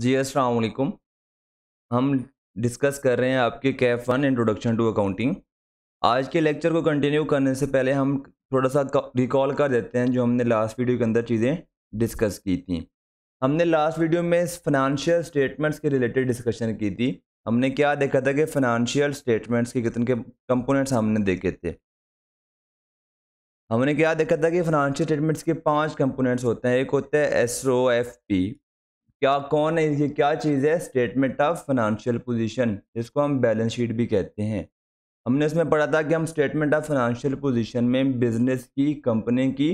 जी असलकुम हम डिस्कस कर रहे हैं आपके CAF one introduction to accounting आज के लेक्चर को कंटिन्यू करने से पहले हम थोड़ा सा रिकॉल कर देते हैं जो हमने लास्ट वीडियो के अंदर चीज़ें डिस्कस की थी हमने लास्ट वीडियो में फाइनेंशियल स्टेटमेंट्स के रिलेटेड डिस्कशन की थी हमने क्या देखा था कि फाइनेंशियल स्टेटमेंट्स के कितने के कंपोनेंट्स हमने देखे थे हमने क्या देखा था कि फाइनेंशियल स्टेटमेंट्स के पांच कंपोनेंट्स होते हैं एक होता है एस ओ एफ पी क्या कौन है ये क्या चीज़ है स्टेटमेंट ऑफ फाइनेंशियल पोजीशन जिसको हम बैलेंस शीट भी कहते हैं हमने इसमें पढ़ा था कि हम स्टेटमेंट ऑफ फाइनेंशियल पोजीशन में बिजनेस की कंपनी की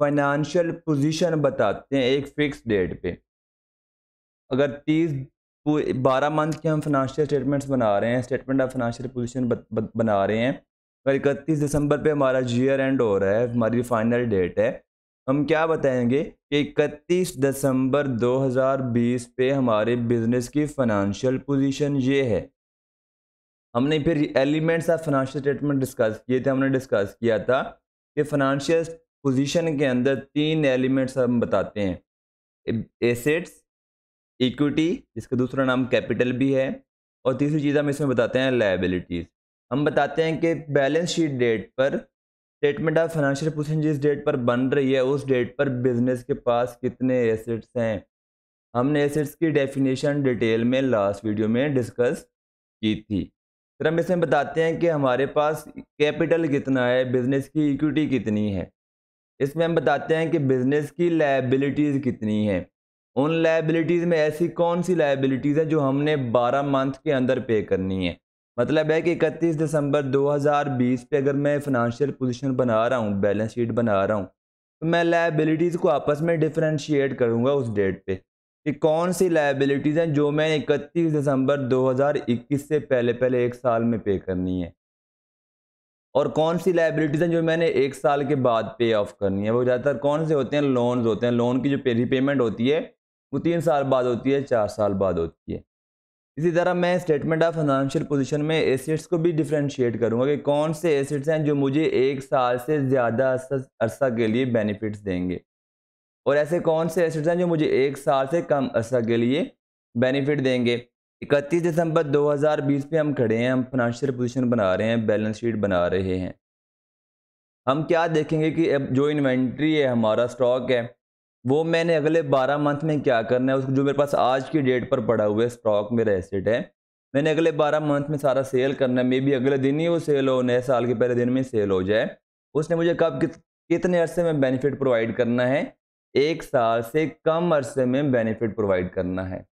फाइनेंशियल पोजीशन बताते हैं एक फिक्स डेट पे अगर तीस बारह मंथ के हम फाइनेंशियल स्टेटमेंट्स बना रहे हैं स्टेटमेंट ऑफ फाइनेंशियल पोजिशन बना रहे हैं अगर तो इकतीस दिसंबर पर हमारा जी एंड हो रहा है हमारी फाइनल डेट है हम क्या बताएंगे कि इकतीस दिसंबर 2020 पे हमारे बिजनेस की फाइनेंशियल पोजीशन ये है हमने फिर elements of financial statement discuss किए थे हमने डिस्कस किया था कि फाइनेंशियल पोजीशन के अंदर तीन एलिमेंट्स हम बताते हैं एसेट्स इक्विटी जिसका दूसरा नाम कैपिटल भी है और तीसरी चीज़ हम इसमें बताते हैं लाइबिलिटीज़ हम बताते हैं कि बैलेंस शीट डेट पर स्टेटमेंट ऑफ फाइनेंशियल पोजिशन जिस डेट पर बन रही है उस डेट पर बिजनेस के पास कितने एसेट्स हैं हमने एसेट्स की डेफिनेशन डिटेल में लास्ट वीडियो में डिस्कस की थी फिर हम इसमें बताते हैं कि हमारे पास कैपिटल कितना है बिजनेस की इक्विटी कितनी है इसमें हम बताते हैं कि बिजनेस की लाइबिलिटीज़ कितनी हैं उन लाइबिलिटीज़ में ऐसी कौन सी लाइबिलिटीज़ हैं जो हमने 12 मंथ के अंदर पे करनी है मतलब है कि इकतीस दिसंबर 2020 पे अगर मैं फिनंशियल पोजीशन बना रहा हूँ बैलेंस शीट बना रहा हूँ तो मैं लाइबिलिटीज़ को आपस में डिफ्रेंशिएट करूँगा उस डेट पे कि कौन सी लाइबिलिटीज़ हैं जो मैं इकतीस दिसंबर 2021 से पहले पहले एक साल में पे करनी है और कौन सी लाइबिलिटीज़ हैं जो मैंने एक साल के बाद पे ऑफ करनी है वो ज़्यादातर कौन से होते हैं लोन्स होते हैं लोन की जो रिपेमेंट होती है वो तीन साल बाद होती है चार साल बाद होती है इसी तरह मैं स्टेटमेंट ऑफ फाइनेंशियल पोजीशन में एसेट्स को भी डिफ्रेंशिएट करूंगा कि कौन से एसेट्स हैं जो मुझे एक साल से ज़्यादा अरसा के लिए बेनिफिट्स देंगे और ऐसे कौन से एसेट्स हैं जो मुझे एक साल से कम अरसा के लिए बेनिफिट देंगे इकतीस दिसंबर 2020 पे हम खड़े हैं हम फाइनेंशियल पोजीशन बना रहे हैं बैलेंस शीट बना रहे हैं हम क्या देखेंगे कि अब जो इन्वेंट्री है हमारा स्टॉक है वो मैंने अगले बारह मंथ में क्या करना है उसको जो मेरे पास आज की डेट पर पड़ा हुआ है स्टॉक मेरा एसेट है मैंने अगले बारह मंथ में सारा सेल करना है मे बी अगले दिन ही वो सेल हो नए साल के पहले दिन में सेल हो जाए उसने मुझे कब कित, कितने अरसे में बेनिफिट प्रोवाइड करना है एक साल से कम अरसे में बेनिफिट प्रोवाइड करना है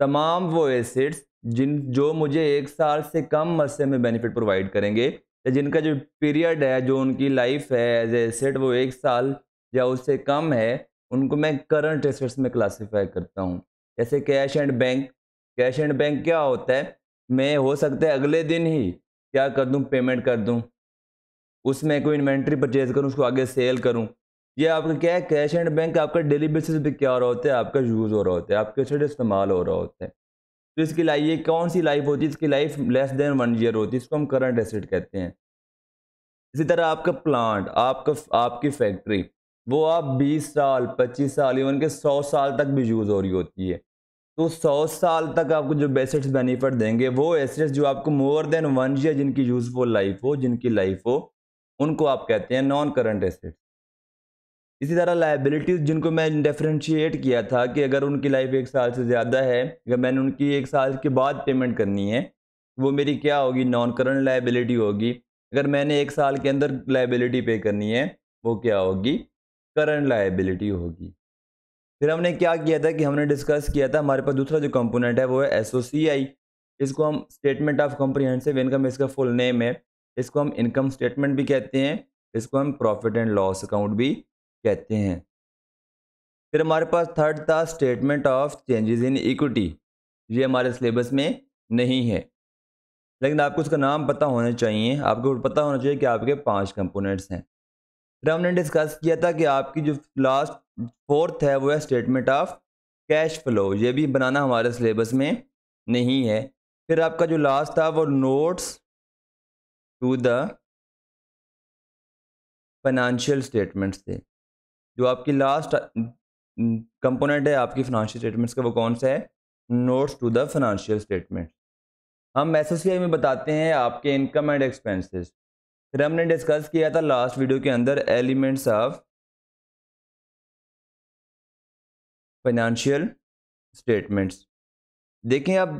तमाम वो एसेट्स जिन जो मुझे एक साल से कम अरसे में बेनिफिट प्रोवाइड करेंगे या जिनका जो पीरियड है जो उनकी लाइफ है एज एसेट वो एक साल या उससे कम है उनको मैं करंट एसेट्स में क्लासीफाई करता हूँ जैसे cash and bank cash and bank क्या होता है मैं हो सकता है अगले दिन ही क्या कर दूँ पेमेंट कर दूँ उसमें कोई इन्वेंट्री परचेज करूँ उसको आगे सेल करूँ ये आपका क्या है कैश एंड बैंक आपका डेली बेसिस पे क्या हो रहा होता है आपका यूज़ हो रहा होता है आपके साइड इस्तेमाल हो रहा होता है तो इसकी लाइफ ये कौन सी लाइफ होती है इसकी life less than one year होती है इसको हम करंट एसेट कहते हैं इसी तरह आपका प्लांट आपका आपकी फैक्ट्री वो आप 20 साल 25 साल इवन के 100 साल तक भी यूज़ हो रही होती है तो 100 साल तक आपको जो बेसिट्स बेनिफिट देंगे वो एसेट्स जो आपको मोर देन वन ईयर जिनकी यूजफुल लाइफ हो जिनकी लाइफ हो उनको आप कहते हैं नॉन करंट एसेट्स इसी तरह लाइबिलिटीज़ जिनको मैं डिफ्रेंशिएट किया था कि अगर उनकी लाइफ एक साल से ज़्यादा है अगर मैंने उनकी एक साल के बाद पेमेंट करनी है वो मेरी क्या होगी नॉन करंट लाइबिलिटी होगी अगर मैंने एक साल के अंदर लाइबिलिटी पे करनी है वो क्या होगी करंट लाइबिलिटी होगी फिर हमने क्या किया था कि हमने डिस्कस किया था हमारे पास दूसरा जो कंपोनेंट है वो है एस इसको हम स्टेटमेंट ऑफ कॉम्प्रिहेंसिव इनकम इसका फुल नेम है इसको हम इनकम स्टेटमेंट भी कहते हैं इसको हम प्रॉफिट एंड लॉस अकाउंट भी कहते हैं फिर हमारे पास थर्ड था statement of changes in equity ये हमारे सिलेबस में नहीं है लेकिन आपको उसका नाम पता होना चाहिए आपको पता होना चाहिए कि आपके पांच कंपोनेंट्स हैं फिर हमने डिस्कस किया था कि आपकी जो लास्ट फोर्थ है वो है स्टेटमेंट ऑफ कैश फ्लो ये भी बनाना हमारे सिलेबस में नहीं है फिर आपका जो लास्ट था वो notes to the financial statements थे जो आपकी लास्ट हम्म, कंपोनेंट है आपकी फाइनेंशियल स्टेटमेंट्स का वो कौन सा है notes to the financial statement हम एस में बताते हैं आपके इनकम एंड एक्सपेंसेस फिर हमने डिस्कस किया था लास्ट वीडियो के अंदर एलिमेंट्स ऑफ फाइनेंशियल स्टेटमेंट्स देखें अब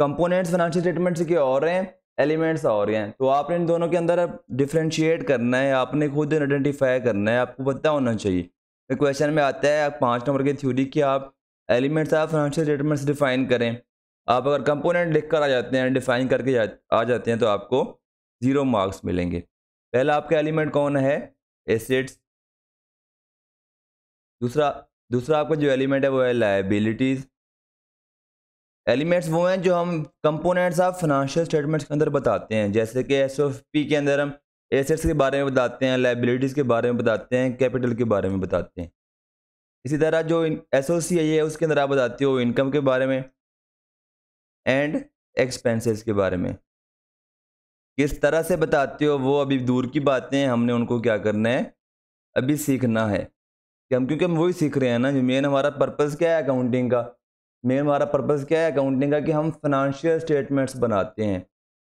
कंपोनेंट्स फाइनेंशियल स्टेटमेंट्स के और हैं एलिमेंट्स और हैं तो आपने इन दोनों के अंदर अब डिफ्रेंशिएट करना है आपने खुद आइडेंटिफाई करना है आपको पता होना चाहिए तो क्वेश्चन में आता है आप पाँच नंबर की थ्योरी कि आप elements of financial statements define करें आप अगर कंपोनेंट लिख कर आ जाते हैं डिफाइन करके आ जाते हैं तो आपको ज़ीरो मार्क्स मिलेंगे पहला आपका एलिमेंट कौन है एसेट्स दूसरा दूसरा आपका जो एलिमेंट है वो है लाइबिलिटीज एलिमेंट्स वो हैं जो हम कंपोनेंट्स ऑफ फाइनेंशियल स्टेटमेंट्स के अंदर बताते हैं जैसे कि एस के अंदर हम एसेट्स के बारे में बताते हैं लाइबिलिटीज़ के बारे में बताते हैं कैपिटल के बारे में बताते हैं इसी तरह जो एस ओ सी है उसके अंदर आप बताते हो इनकम के बारे में एंड एक्सपेंसेस के बारे में किस तरह से बताते हो वो अभी दूर की बातें हैं हमने उनको क्या करना है अभी सीखना है कि हम क्योंकि हम वही सीख रहे हैं ना जो मेन हमारा पर्पज़ क्या है अकाउंटिंग का मेन हमारा पर्पज़ क्या है अकाउंटिंग का कि हम फाइनेंशियल स्टेटमेंट्स बनाते हैं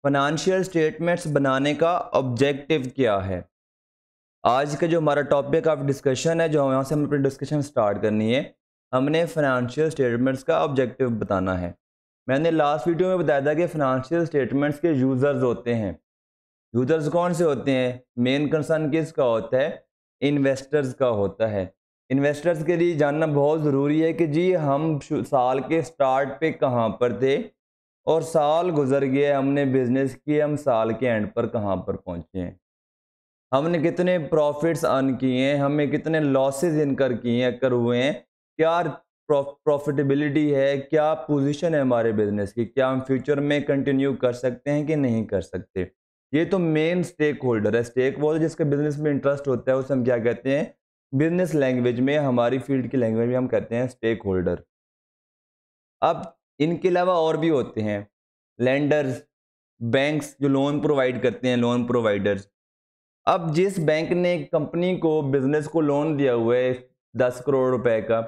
फाइनेंशियल स्टेटमेंट्स बनाने का ऑब्जेक्टिव क्या है आज का जो हमारा टॉपिक ऑफ डिस्कशन है जो यहाँ से हम अपनी डिस्कशन स्टार्ट करनी है हमने फाइनेंशियल स्टेटमेंट्स का ऑब्जेक्टिव बताना है मैंने लास्ट वीडियो में बताया था कि फिनंशियल स्टेटमेंट्स के यूज़र्स होते हैं यूज़र्स कौन से होते हैं मेन कंसर्न किस का होता है इन्वेस्टर्स का होता है इन्वेस्टर्स के लिए जानना बहुत ज़रूरी है कि जी हम साल के स्टार्ट पे कहाँ पर थे और साल गुजर गया हमने बिज़नेस किए हम साल के एंड पर कहाँ पर पहुँचे हैं हमने कितने प्रॉफिट्स अर्न किए हैं हमें कितने लॉसेस इनकर किए हैं कर हुए हैं क्या प्रॉफिटेबिलिटी है क्या पोजीशन है हमारे बिजनेस की क्या हम फ्यूचर में कंटिन्यू कर सकते हैं कि नहीं कर सकते ये तो main stakeholder stakeholder होल्डर जिसका बिजनेस में इंटरेस्ट होता है उसे हम क्या कहते हैं बिजनेस लैंग्वेज में हमारी फील्ड की लैंग्वेज में हम कहते हैं स्टेक होल्डर अब इनके अलावा और भी होते हैं लैंडर्स बैंक्स जो लोन प्रोवाइड करते हैं लोन प्रोवाइडर्स अब जिस बैंक ने कंपनी को बिजनेस को लोन दिया हुआ है दस करोड़ रुपए का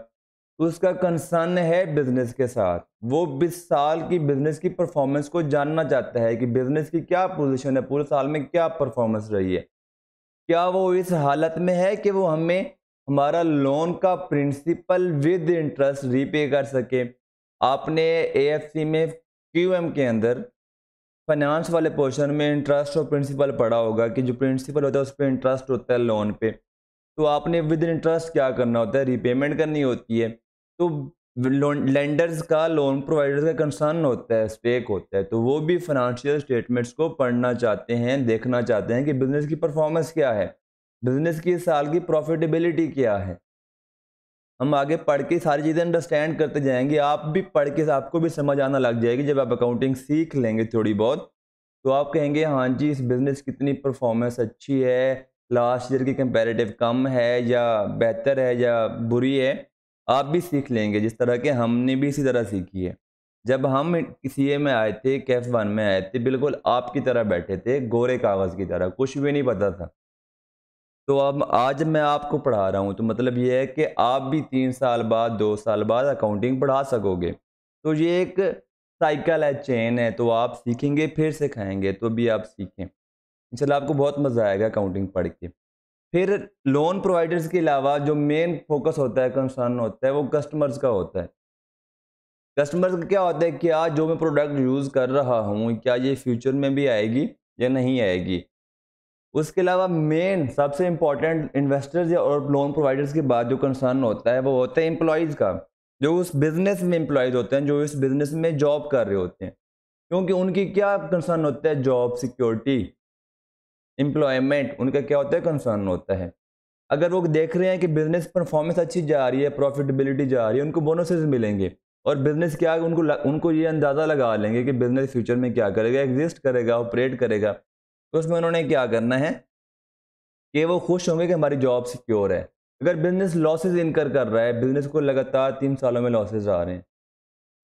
उसका कंसर्न है बिजनेस के साथ वो बीस साल की बिजनेस की परफॉर्मेंस को जानना चाहता है कि बिजनेस की क्या पोजीशन है पूरे साल में क्या परफॉर्मेंस रही है क्या वो इस हालत में है कि वो हमें हमारा लोन का प्रिंसिपल विद इंटरेस्ट रीपे कर सके आपने ए में क्यू के अंदर फाइनेंस वाले पोर्शन में इंटरेस्ट और प्रिंसिपल पढ़ा होगा कि जो प्रिंसिपल होता है उस पर इंटरेस्ट होता है लोन पे तो आपने विद इंटरेस्ट क्या करना होता है रीपेमेंट करनी होती है तो लेंडर्स का लोन प्रोवाइडर्स का कंसर्न होता है स्टेक होता है तो वो भी फाइनेंशियल स्टेटमेंट्स को पढ़ना चाहते हैं देखना चाहते हैं कि बिजनेस की परफॉर्मेंस क्या है बिजनेस की इस साल की प्रॉफिटेबिलिटी क्या है हम आगे पढ़ के सारी चीज़ें अंडरस्टैंड करते जाएंगे आप भी पढ़ के आपको भी समझ आना लग जाएगी जब आप अकाउंटिंग सीख लेंगे थोड़ी बहुत तो आप कहेंगे हाँ जी इस बिज़नेस कितनी परफॉर्मेंस अच्छी है लास्ट ईयर की कंपेरेटिव कम है या बेहतर है या बुरी है आप भी सीख लेंगे जिस तरह के हमने भी इसी तरह सीखी है जब हम सी में आए थे कैफ वन में आए थे बिल्कुल आपकी तरह बैठे थे गोरे कागज़ की तरह कुछ भी नहीं पता था तो अब आज मैं आपको पढ़ा रहा हूँ तो मतलब ये है कि आप भी तीन साल बाद दो साल बाद अकाउंटिंग पढ़ा सकोगे तो ये एक साइकिल है चेन है तो आप सीखेंगे फिर से खाएँगे तो भी आप सीखें इन आपको बहुत मज़ा आएगा अकाउंटिंग पढ़ के फिर लोन प्रोवाइडर्स के अलावा जो मेन फोकस होता है कंसर्न होता है वो कस्टमर्स का होता है कस्टमर्स का क्या होता है क्या जो मैं प्रोडक्ट यूज़ कर रहा हूँ क्या ये फ्यूचर में भी आएगी या नहीं आएगी उसके अलावा मेन सबसे इम्पॉर्टेंट इन्वेस्टर्स या और लोन प्रोवाइडर्स के बाद जो कंसर्न होता है वो होता है एम्प्लॉयज़ का जो उस बिज़नेस में एम्प्लॉयज़ होते हैं जो इस बिज़नेस में जॉब कर रहे होते हैं क्योंकि उनकी क्या कंसर्न होता है जॉब सिक्योरिटी एम्प्लॉयमेंट उनका क्या होता है कंसर्न होता है अगर वो देख रहे हैं कि बिजनेस परफॉर्मेंस अच्छी जा रही है प्रॉफिटेबिलिटी जा रही है उनको बोनसेस मिलेंगे और बिजनेस क्या उनको उनको ये अंदाज़ा लगा लेंगे कि बिजनेस फ्यूचर में क्या करेगा एग्जिस्ट करेगा ऑपरेट करेगा तो उसमें उन्होंने क्या करना है कि वो खुश होंगे कि हमारी जॉब सिक्योर है अगर बिजनेस लॉसेज इनकर कर रहा है बिजनेस को लगातार तीन सालों में लॉसेज आ रहे हैं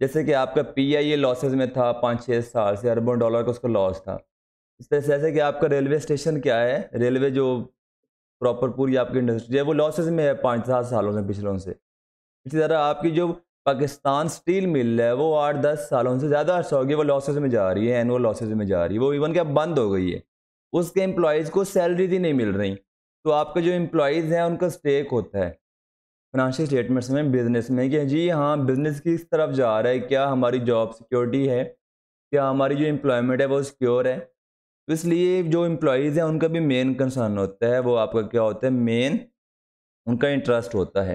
जैसे कि आपका पी आई ए लॉसेज में था पाँच छः साल से अरबों डॉलर का उसका लॉस था इस तरह से ऐसे कि आपका रेलवे स्टेशन क्या है रेलवे जो प्रॉपर पूरी आपकी इंडस्ट्री है वो लॉसेज में है पाँच सात सालों से पिछलों से इसी तरह आपकी जो पाकिस्तान स्टील मिल है वो आठ दस सालों से ज़्यादा अर्सा होगी वो लॉसेज में जा रही है एनुअल लॉसेज में जा रही है वो इवन क्या बंद हो गई है उसके एम्प्लॉयज़ को सैलरी भी नहीं मिल रही तो आपके जो एम्प्लॉयज़ हैं उनका स्टेक होता है फिनंशियल स्टेटमेंट्स में बिज़नेस में कि जी हाँ बिज़नेस किस तरफ जा रहा है क्या हमारी जॉब सिक्योरिटी है क्या हमारी जो एम्प्लॉयमेंट है वो सिक्योर है तो इसलिए जो इम्प्लॉज़ हैं उनका भी मेन कंसर्न होता है वो आपका क्या होता है मेन उनका इंटरेस्ट होता है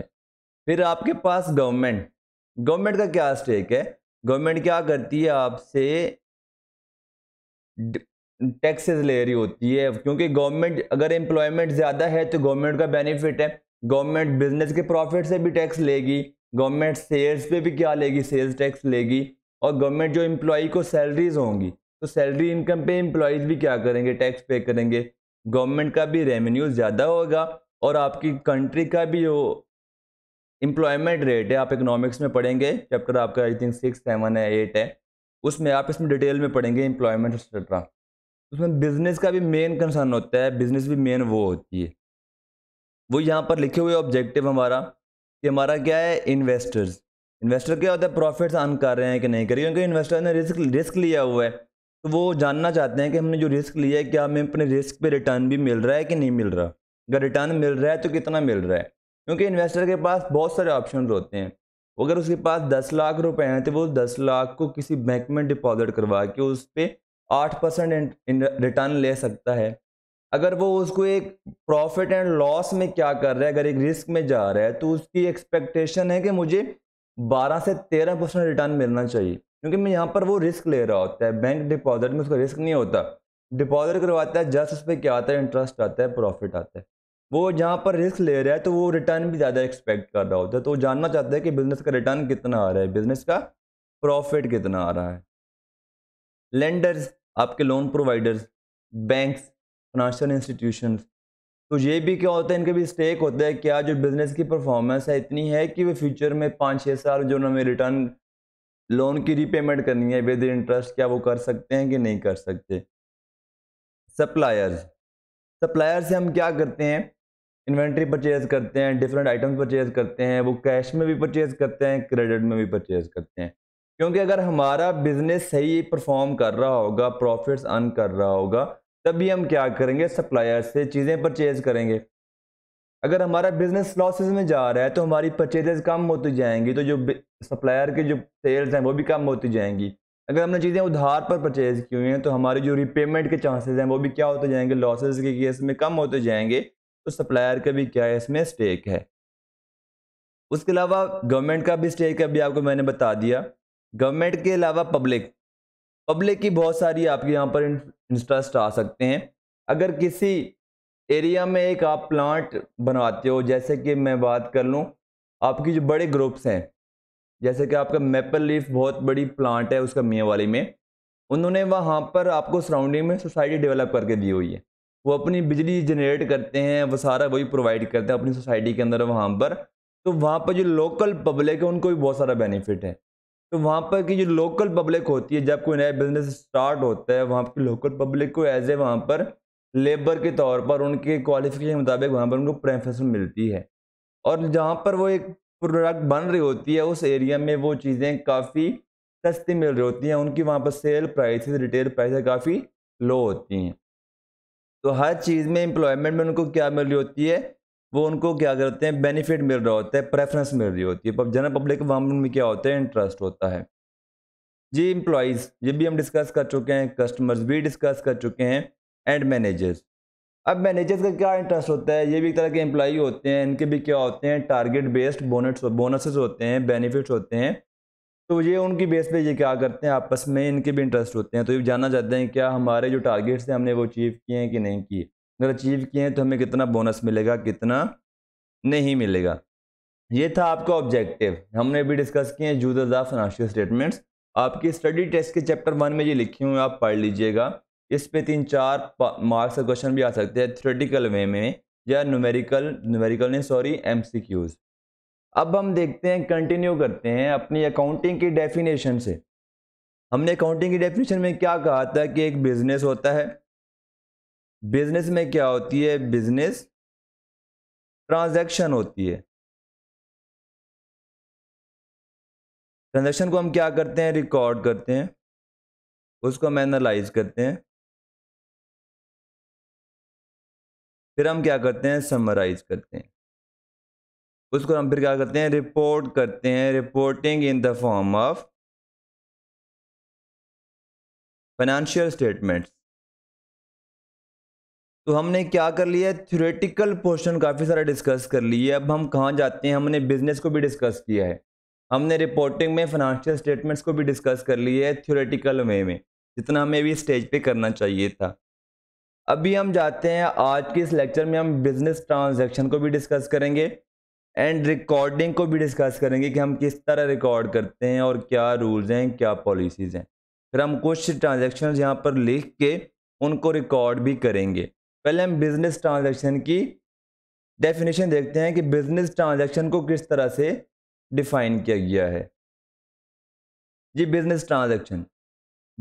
फिर आपके पास गवर्नमेंट गवर्नमेंट का क्या स्टेक है गवर्नमेंट क्या करती है आपसे टैक्सेस ले रही होती है क्योंकि गवर्नमेंट अगर एम्प्लॉयमेंट ज़्यादा है तो गवर्नमेंट का बेनिफिट है गवर्नमेंट बिजनेस के प्रॉफिट से भी टैक्स लेगी गवर्नमेंट सेल्स पे भी क्या लेगी सेल्स टैक्स लेगी और गवर्नमेंट जो एम्प्लॉ को सैलरीज होंगी तो सैलरी इनकम पे एम्प्लॉयज़ भी क्या करेंगे टैक्स पे करेंगे गवर्नमेंट का भी रेवेन्यू ज़्यादा होगा और आपकी कंट्री का भी जो इम्प्लॉयमेंट रेट है आप इकोनॉमिक्स में पढ़ेंगे चैप्टर आपका आई थिंक सिक्स सेवन है एट है उसमें आप इसमें डिटेल में पढ़ेंगे एम्प्लॉयमेंट एक्सेट्रा उसमें बिजनेस का भी मेन कंसर्न होता है बिजनेस भी मेन वो होती है वो यहाँ पर लिखे हुए ऑब्जेक्टिव हमारा कि हमारा क्या है इन्वेस्टर्स इन्वेस्टर क्या होता है प्रॉफिट्स अर्न कर रहे हैं कि नहीं कर रहे क्योंकि इन्वेस्टर ने रिस्क रिस्क लिया हुआ है तो वो जानना चाहते हैं कि हमने जो रिस्क लिया है क्या हमें अपने रिस्क पे रिटर्न भी मिल रहा है कि नहीं मिल रहा अगर रिटर्न मिल रहा है तो कितना मिल रहा है क्योंकि इन्वेस्टर के पास बहुत सारे ऑप्शन होते हैं अगर उसके पास दस लाख रुपए हैं तो वो दस लाख को किसी बैंक में डिपॉजिट करवा के उस पर आठ परसेंट रिटर्न ले सकता है अगर वो उसको एक प्रॉफिट एंड लॉस में क्या कर रहा है अगर एक रिस्क में जा रहा है तो उसकी एक्सपेक्टेशन है कि मुझे बारह से तेरह परसेंट रिटर्न मिलना चाहिए क्योंकि मैं यहाँ पर वो रिस्क ले रहा होता है बैंक डिपॉजिट में उसका रिस्क नहीं होता डिपॉजिट करवाता है जस्ट उस पर क्या आता है इंटरेस्ट आता है प्रॉफिट आता है वो जहाँ पर रिस्क ले रहा है तो वो रिटर्न भी ज़्यादा एक्सपेक्ट कर रहा होता है तो वो जानना चाहता है कि बिज़नेस का रिटर्न कितना आ रहा है बिज़नेस का प्रॉफिट कितना आ रहा है लेंडर्स आपके loan providers banks financial institution तो ये भी क्या होता है इनके भी स्टेक होता है क्या जो बिज़नेस की परफॉर्मेंस है इतनी है कि वो फ्यूचर में पाँच छः साल जो उन्होंने रिटर्न लोन की रीपेमेंट करनी है विद इंटरेस्ट क्या वो कर सकते हैं कि नहीं कर सकते सप्लायर्स सप्लायर से हम क्या करते हैं इन्वेंट्री परचेज करते हैं डिफरेंट आइटम्स परचेज करते हैं वो कैश में भी परचेज करते हैं क्रेडिट में भी परचेज करते हैं क्योंकि अगर हमारा बिजनेस सही परफॉर्म कर रहा होगा प्रॉफिट्स अर्न कर रहा होगा तभी हम क्या करेंगे सप्लायर से चीज़ें परचेज करेंगे अगर हमारा बिजनेस लॉसेज में जा रहा है तो हमारी परचेजेस कम होती जाएंगी तो जो सप्लायर के जो सेल्स हैं वो भी कम होती जाएंगी अगर हमने चीज़ें उधार पर परचेज़ की हुई हैं तो हमारी जो रिपेमेंट के चांसेस हैं वो भी क्या होते जाएंगे लॉसेज के केस में कम होते जाएंगे तो सप्लायर का भी क्या है इसमें स्टेक है उसके अलावा गवर्नमेंट का भी स्टेक अभी आपको मैंने बता दिया गवर्नमेंट के अलावा पब्लिक पब्लिक की बहुत सारी आपके यहाँ पर इंटरेस्ट आ सकते हैं अगर किसी एरिया में एक आप प्लांट बनवाते हो जैसे कि मैं बात कर लूँ आपकी जो बड़े ग्रुप्स हैं जैसे कि आपका मेपल लीफ बहुत बड़ी प्लांट है उसका मियाँ वाली में उन्होंने वहाँ पर आपको सराउंडिंग में सोसाइटी डेवलप करके दी हुई है वो अपनी बिजली जनरेट करते हैं वो सारा वही प्रोवाइड करते हैं अपनी सोसाइटी के अंदर वहाँ पर तो वहाँ पर जो लोकल पब्लिक है उनको भी बहुत सारा बेनिफिट है तो वहाँ पर की जो लोकल पब्लिक होती है जब कोई नया बिजनेस स्टार्ट होता है वहाँ की लोकल पब्लिक को एज ए वहाँ पर लेबर के तौर पर उनके क्वालिफिकेशन के मुताबिक वहाँ पर उनको प्रेफरेंस मिलती है और जहाँ पर वो एक प्रोडक्ट बन रही होती है उस एरिया में वो चीज़ें काफ़ी सस्ती मिल रही होती हैं उनकी वहाँ पर सेल प्राइस रिटेल प्राइस काफ़ी लो होती हैं तो हर चीज़ में एम्प्लॉयमेंट में उनको क्या मिल रही होती है वो उनको क्या करते हैं बेनिफिट मिल रहा होता है प्रेफरेंस मिल रही होती है पर जनरल पब्लिक वहाँ में क्या होता है इंटरेस्ट होता है जी एम्प्लॉयज़ ये भी हम डिस्कस कर चुके हैं कस्टमर्स भी डिस्कस कर चुके हैं एंड मैनेजर्स अब मैनेजर्स का क्या इंटरेस्ट होता है ये भी एक तरह के एम्प्लॉई होते हैं इनके भी क्या होते हैं टारगेट बेस्ड बोनस बोनसेस होते हैं बेनिफिट्स होते हैं तो ये उनकी बेस पे ये क्या करते हैं आपस में इनके भी इंटरेस्ट होते हैं तो ये जानना चाहते हैं क्या हमारे जो टारगेट्स हैं हमने वो अचीव किए हैं कि नहीं किए अगर अचीव किए हैं तो हमें कितना बोनस मिलेगा कितना नहीं मिलेगा ये था आपका ऑब्जेक्टिव हमने भी डिस्कस किए हैं यूजर्स ऑफ फाइनेंशियल स्टेटमेंट्स आपकी स्टडी टेस्ट के चैप्टर वन में ये लिखे हुए आप पढ़ लीजिएगा इस पे तीन चार मार्क्स का क्वेश्चन भी आ सकते हैं थ्रेटिकल वे में या न्यूमेरिकल नुमेरिकल ने सॉरी एम अब हम देखते हैं कंटिन्यू करते हैं अपनी अकाउंटिंग की डेफिनेशन से हमने अकाउंटिंग की डेफिनेशन में क्या कहा था कि एक बिजनेस होता है बिजनेस में क्या होती है बिजनेस ट्रांजैक्शन होती है ट्रांजैक्शन को हम क्या करते हैं रिकॉर्ड करते हैं उसको हम एनालाइज करते हैं फिर हम क्या करते हैं समराइज करते हैं उसको हम फिर क्या करते हैं रिपोर्ट करते हैं reporting in the form of financial statements तो हमने क्या कर लिया है थ्योरेटिकल पोर्शन काफ़ी सारा डिस्कस कर लिया है अब हम कहाँ जाते हैं हमने बिजनेस को भी डिस्कस किया है हमने रिपोर्टिंग में फाइनेंशियल स्टेटमेंट्स को भी डिस्कस कर लिया है थ्योरेटिकल वे में जितना हमें भी स्टेज पे करना चाहिए था अभी हम जाते हैं आज के इस लेक्चर में हम बिजनेस ट्रांजैक्शन को भी डिस्कस करेंगे एंड रिकॉर्डिंग को भी डिस्कस करेंगे कि हम किस तरह रिकॉर्ड करते हैं और क्या रूल्स हैं क्या पॉलिसीज़ हैं फिर हम कुछ ट्रांजेक्शन यहाँ पर लिख के उनको रिकॉर्ड भी करेंगे पहले हम बिज़नेस ट्रांजेक्शन की डेफिनेशन देखते हैं कि बिज़नेस ट्रांजेक्शन को किस तरह से डिफाइन किया गया है जी business transaction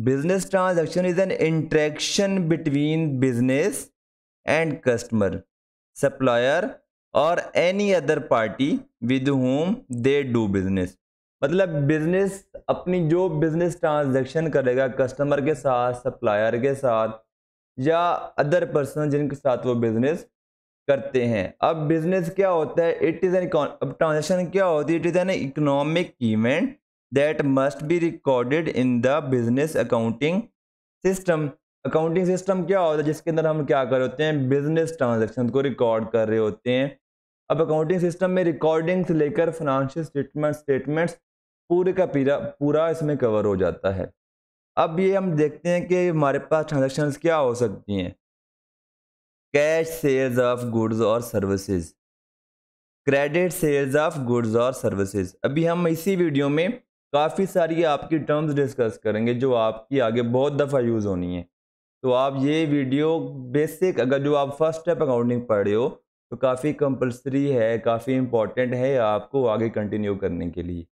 business transaction is an interaction between business and customer supplier और any other party with whom they do business मतलब बिजनेस अपनी जो बिजनेस ट्रांजेक्शन करेगा कस्टमर के साथ सप्लायर के साथ या अदर पर्सन जिनके साथ वो बिजनेस करते हैं अब बिजनेस क्या होता है इट इज़ एन अब ट्रांजेक्शन क्या होती है it is an economic event that must be recorded in the business accounting system accounting system क्या होता है जिसके अंदर हम क्या कर रहे होते हैं बिजनेस ट्रांजेक्शन को रिकॉर्ड कर रहे होते हैं अब अकाउंटिंग सिस्टम में रिकॉर्डिंग से लेकर फाइनेंशियल स्टेटमेंट स्टेटमेंट्स पूरे का पीरा पूरा इसमें कवर हो जाता है अब ये हम देखते हैं कि हमारे पास ट्रांजेक्शन क्या हो सकती हैं कैश सेल्स ऑफ गुड्स और services credit sales of goods और सर्विसेज अभी हम इसी वीडियो में काफ़ी सारी आपकी टर्म्स डिस्कस करेंगे जो आपकी आगे बहुत दफ़ा यूज़ होनी है तो आप ये वीडियो बेसिक अगर जो आप फर्स्ट स्टेप अकाउंटिंग पढ़ रहे हो तो काफ़ी कंपलसरी है काफ़ी इम्पॉर्टेंट है आपको आगे कंटिन्यू करने के लिए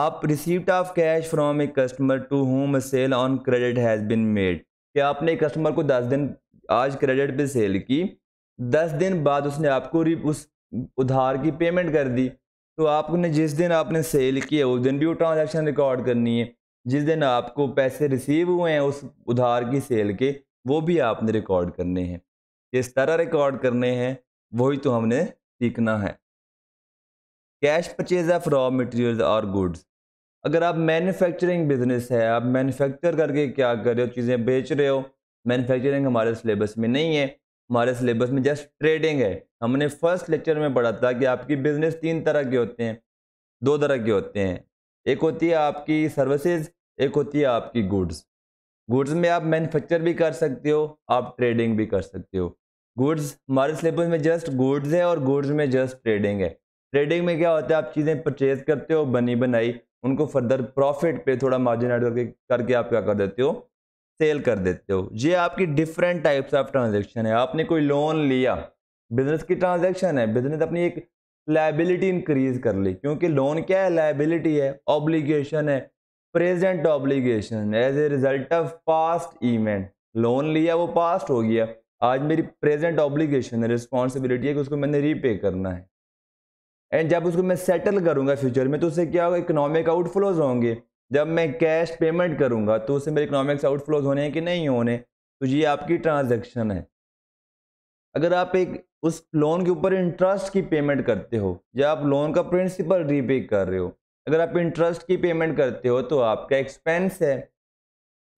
आप receipt of cash from a customer to whom sale on credit has been made कि आपने कस्टमर को दस दिन आज क्रेडिट पे सेल की दस दिन बाद उसने आपको उस उधार की पेमेंट कर दी तो आपने जिस दिन आपने सेल किया उस दिन भी वो ट्रांजेक्शन रिकॉर्ड करनी है जिस दिन आपको पैसे रिसीव हुए हैं उस उधार की सेल के वो भी आपने रिकॉर्ड करने हैं किस तरह रिकॉर्ड करने हैं वही तो हमने सीखना है cash purchase of raw material और गुड्स अगर आप मैन्युफैक्चरिंग बिजनेस है आप मैन्युफैक्चर करके क्या कर रहे हो चीज़ें बेच रहे हो मैन्युफैक्चरिंग हमारे सिलेबस में नहीं है हमारे सिलेबस में जस्ट ट्रेडिंग है हमने फर्स्ट लेक्चर में पढ़ा था कि आपकी बिजनेस तीन तरह के होते हैं दो तरह के होते हैं एक होती है आपकी सर्विसेज एक होती है आपकी गुड्स गुड्स में आप मैन्युफैक्चर भी कर सकते हो आप ट्रेडिंग भी कर सकते हो गुड्स हमारे सिलेबस में जस्ट गुड्स है और गुड्स में जस्ट ट्रेडिंग है ट्रेडिंग में क्या होता है आप चीज़ें परचेज करते हो बनी बनाई उनको फर्दर प्रॉफिट पे थोड़ा मार्जिन ऐड करके करके आप क्या कर देते हो सेल कर देते हो ये आपकी डिफरेंट टाइप्स ऑफ ट्रांजेक्शन है आपने कोई लोन लिया बिजनेस की ट्रांजेक्शन है बिजनेस अपनी एक लाइबिलिटी इंक्रीज कर ली क्योंकि लोन क्या है लाइबिलिटी है ऑब्लिगेशन है present obligation as a result of past event loan लिया वो पास्ट हो गया आज मेरी प्रेजेंट ऑब्लिगेशन है रिस्पॉन्सिबिलिटी है कि उसको मैंने रीपे करना है एंड जब उसको मैं सेटल करूंगा फ्यूचर में तो उससे क्या होगा इकोनॉमिक आउटफ्लोज होंगे जब मैं कैश पेमेंट करूँगा तो उससे मेरे इकोनॉमिक्स आउटफ्लोज होने हैं कि नहीं होने तो ये आपकी ट्रांजेक्शन है अगर आप एक उस लोन के ऊपर इंटरेस्ट की पेमेंट करते हो या आप लोन का प्रिंसिपल रीपे कर रहे हो अगर आप इंटरेस्ट की पेमेंट करते हो तो आपका एक्सपेंस है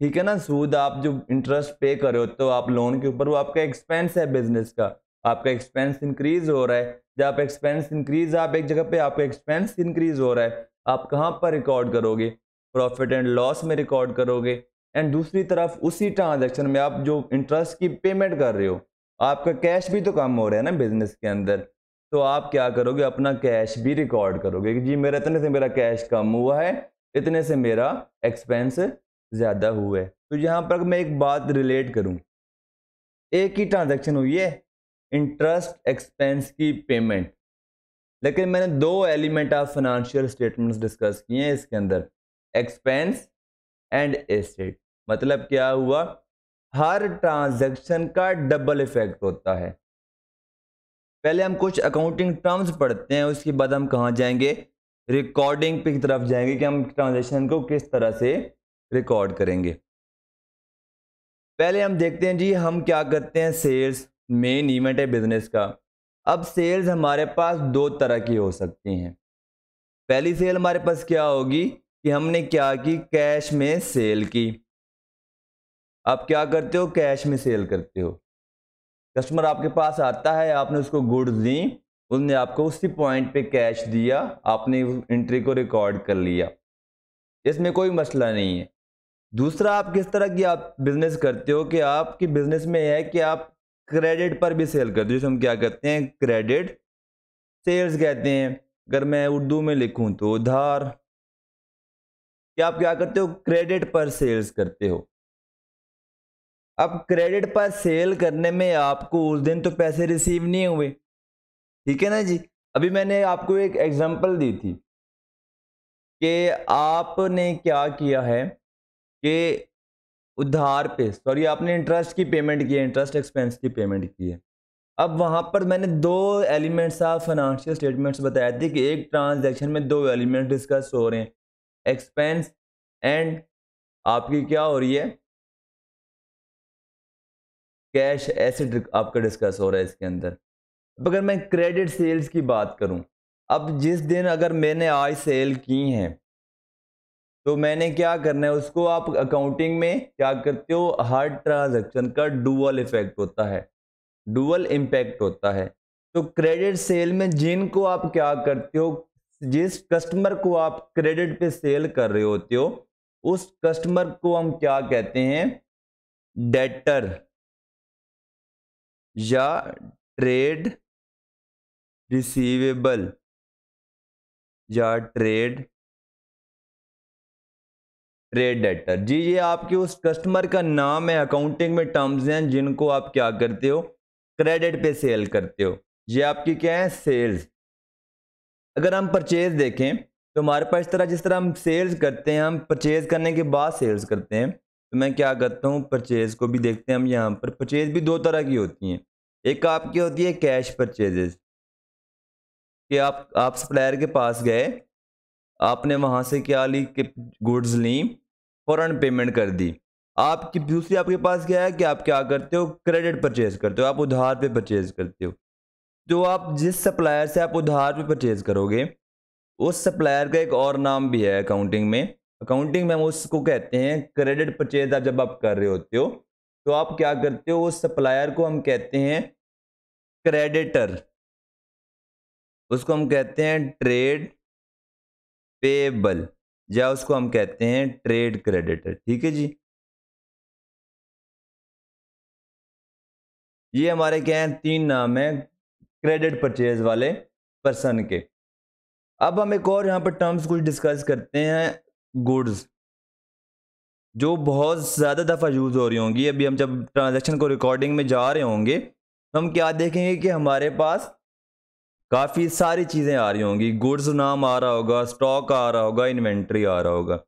ठीक है ना सूद आप जो इंटरेस्ट पे कर रहे हो तो आप लोन के ऊपर वो आपका एक्सपेंस है बिजनेस का आपका एक्सपेंस इंक्रीज हो रहा है जब आप एक्सपेंस इंक्रीज आप एक जगह पे आपका एक्सपेंस इंक्रीज हो रहा है आप कहाँ पर रिकॉर्ड करोगे प्रॉफिट एंड लॉस में रिकॉर्ड करोगे एंड दूसरी तरफ उसी ट्रांजेक्शन में आप जो इंटरेस्ट की पेमेंट कर रहे हो आपका कैश भी तो कम हो रहा है ना बिजनेस के अंदर तो आप क्या करोगे अपना कैश भी रिकॉर्ड करोगे कि जी मेरा इतने से मेरा कैश कम हुआ है इतने से मेरा एक्सपेंस ज़्यादा हुआ है तो यहाँ पर मैं एक बात रिलेट करूँ एक ही ट्रांजेक्शन हुई है इंटरेस्ट एक्सपेंस की पेमेंट लेकिन मैंने दो element of financial statements discuss किए हैं इसके अंदर एक्सपेंस एंड एसेट मतलब क्या हुआ हर ट्रांजैक्शन का डबल इफेक्ट होता है पहले हम कुछ अकाउंटिंग टर्म्स पढ़ते हैं उसके बाद हम कहाँ जाएंगे रिकॉर्डिंग की तरफ जाएंगे कि हम ट्रांजेक्शन को किस तरह से रिकॉर्ड करेंगे पहले हम देखते हैं जी हम क्या करते हैं सेल्स मेन इवेंट है बिजनेस का अब सेल्स हमारे पास दो तरह की हो सकती हैं पहली सेल हमारे पास क्या होगी कि हमने क्या की कैश में सेल की आप क्या करते हो कैश में सेल करते हो कस्टमर आपके पास आता है आपने उसको गुड्स दी उसने आपको उसी पॉइंट पे कैश दिया आपने एंट्री को रिकॉर्ड कर लिया इसमें कोई मसला नहीं है दूसरा आप किस तरह की आप बिजनेस करते हो कि आपकी बिजनेस में है कि आप क्रेडिट पर भी सेल करते हो जिसे हम क्या कहते हैं क्रेडिट सेल्स कहते हैं अगर मैं उर्दू में लिखूँ तो उधार कि आप क्या करते हो क्रेडिट पर सेल्स करते हो अब क्रेडिट पर सेल करने में आपको उस दिन तो पैसे रिसीव नहीं हुए ठीक है ना जी अभी मैंने आपको एक एग्जांपल दी थी कि आपने क्या किया है कि उधार पे सॉरी आपने इंटरेस्ट की पेमेंट की है इंटरेस्ट एक्सपेंस की पेमेंट की है अब वहाँ पर मैंने दो एलिमेंट्स ऑफ फाइनेंशियल स्टेटमेंट्स बताए थे कि एक ट्रांजैक्शन में दो एलिमेंट डिस्कस हो रहे हैं एक्सपेंस एंड आपकी क्या हो रही है कैश एसेट आपका डिस्कस हो रहा है इसके अंदर अब अगर मैं क्रेडिट सेल्स की बात करूं अब जिस दिन अगर मैंने आज सेल की हैं तो मैंने क्या करना है उसको आप अकाउंटिंग में क्या करते हो हर ट्रांजैक्शन का डुअल इफेक्ट होता है डुअल इम्पैक्ट होता है तो क्रेडिट सेल में जिनको आप क्या करते हो जिस कस्टमर को आप क्रेडिट पे सेल कर रहे होते हो उस कस्टमर को हम क्या कहते हैं डेटर या ट्रेड रिसीवेबल या ट्रेड ट्रेड डेटर जी ये आपके उस कस्टमर का नाम है अकाउंटिंग में टर्म्स हैं जिनको आप क्या करते हो क्रेडिट पे सेल करते हो ये आपकी क्या है सेल्स अगर हम परचेज देखें तो हमारे पास इस तरह जिस तरह हम सेल्स करते हैं हम परचेज करने के बाद सेल्स करते हैं तो मैं क्या करता हूँ परचेज को भी देखते हैं हम यहाँ पर परचेज भी दो तरह की होती हैं एक आपकी होती है कैश परचेजेस कि आप आप सप्लायर के पास गए आपने वहाँ से क्या ली कि गुड्स ली फ़ौरन पेमेंट कर दी आपकी दूसरी आपके पास क्या है कि आप क्या करते हो क्रेडिट परचेज करते हो आप उधार पे परचेज करते हो जो आप जिस सप्लायर से आप उधार पे परचेज करोगे उस सप्लायर का एक और नाम भी है अकाउंटिंग में अकाउंटिंग में हम उसको कहते हैं क्रेडिट परचेज आप जब आप कर रहे होते हो तो आप क्या करते हो उस सप्लायर को हम कहते हैं क्रेडिटर उसको हम कहते हैं ट्रेड पेबल या उसको हम कहते हैं ट्रेड क्रेडिटर ठीक है जी ये हमारे क्या हैं तीन नाम हैं क्रेडिट परचेज वाले पर्सन के अब हम एक और यहाँ पर टर्म्स कुछ डिस्कस करते हैं गुड्स जो बहुत ज़्यादा दफ़ा यूज़ हो रही होंगी अभी हम जब ट्रांजेक्शन को रिकॉर्डिंग में जा रहे होंगे तो हम क्या देखेंगे कि हमारे पास काफ़ी सारी चीज़ें आ रही होंगी गुड्स नाम आ रहा होगा स्टॉक आ रहा होगा इन्वेंट्री आ रहा होगा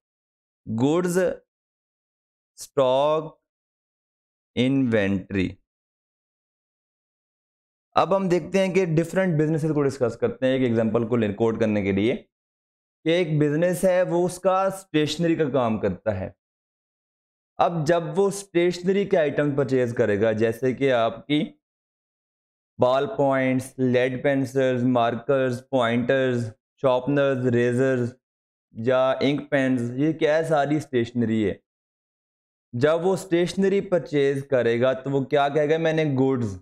गुड्स स्टॉक इन्वेंट्री अब हम देखते हैं कि डिफरेंट बिजनेस को डिस्कस करते हैं एक एग्जाम्पल को कोट करने के लिए कि एक बिजनेस है वो उसका स्टेशनरी का काम करता है अब जब वो स्टेशनरी के आइटम परचेज करेगा जैसे कि आपकी ball points lead pencils markers pointers sharpeners erasers या इंक पेंस ये क्या सारी स्टेशनरी है जब वो स्टेशनरी परचेज करेगा तो वो क्या कहेगा मैंने गुड्स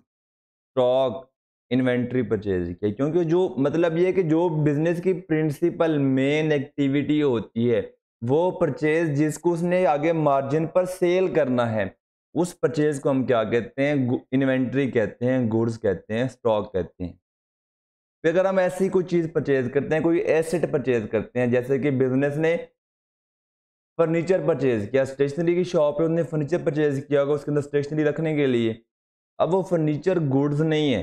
स्टॉक इन्वेंट्री परचेज किया क्योंकि जो मतलब ये कि जो बिजनेस की प्रिंसिपल मेन एक्टिविटी होती है वो परचेज जिसको उसने आगे मार्जिन पर सेल करना है उस परचेज को हम क्या कहते हैं इन्वेंट्री कहते हैं गुड्स कहते हैं स्टॉक कहते हैं फिर अगर हम ऐसी कोई चीज़ परचेज करते हैं कोई एसेट परचेज करते हैं जैसे कि बिजनेस ने फर्नीचर परचेज किया स्टेशनरी की शॉप है उसने फर्नीचर परचेज किया होगा उसके अंदर स्टेशनरी रखने के लिए अब वो फर्नीचर गुड्स नहीं है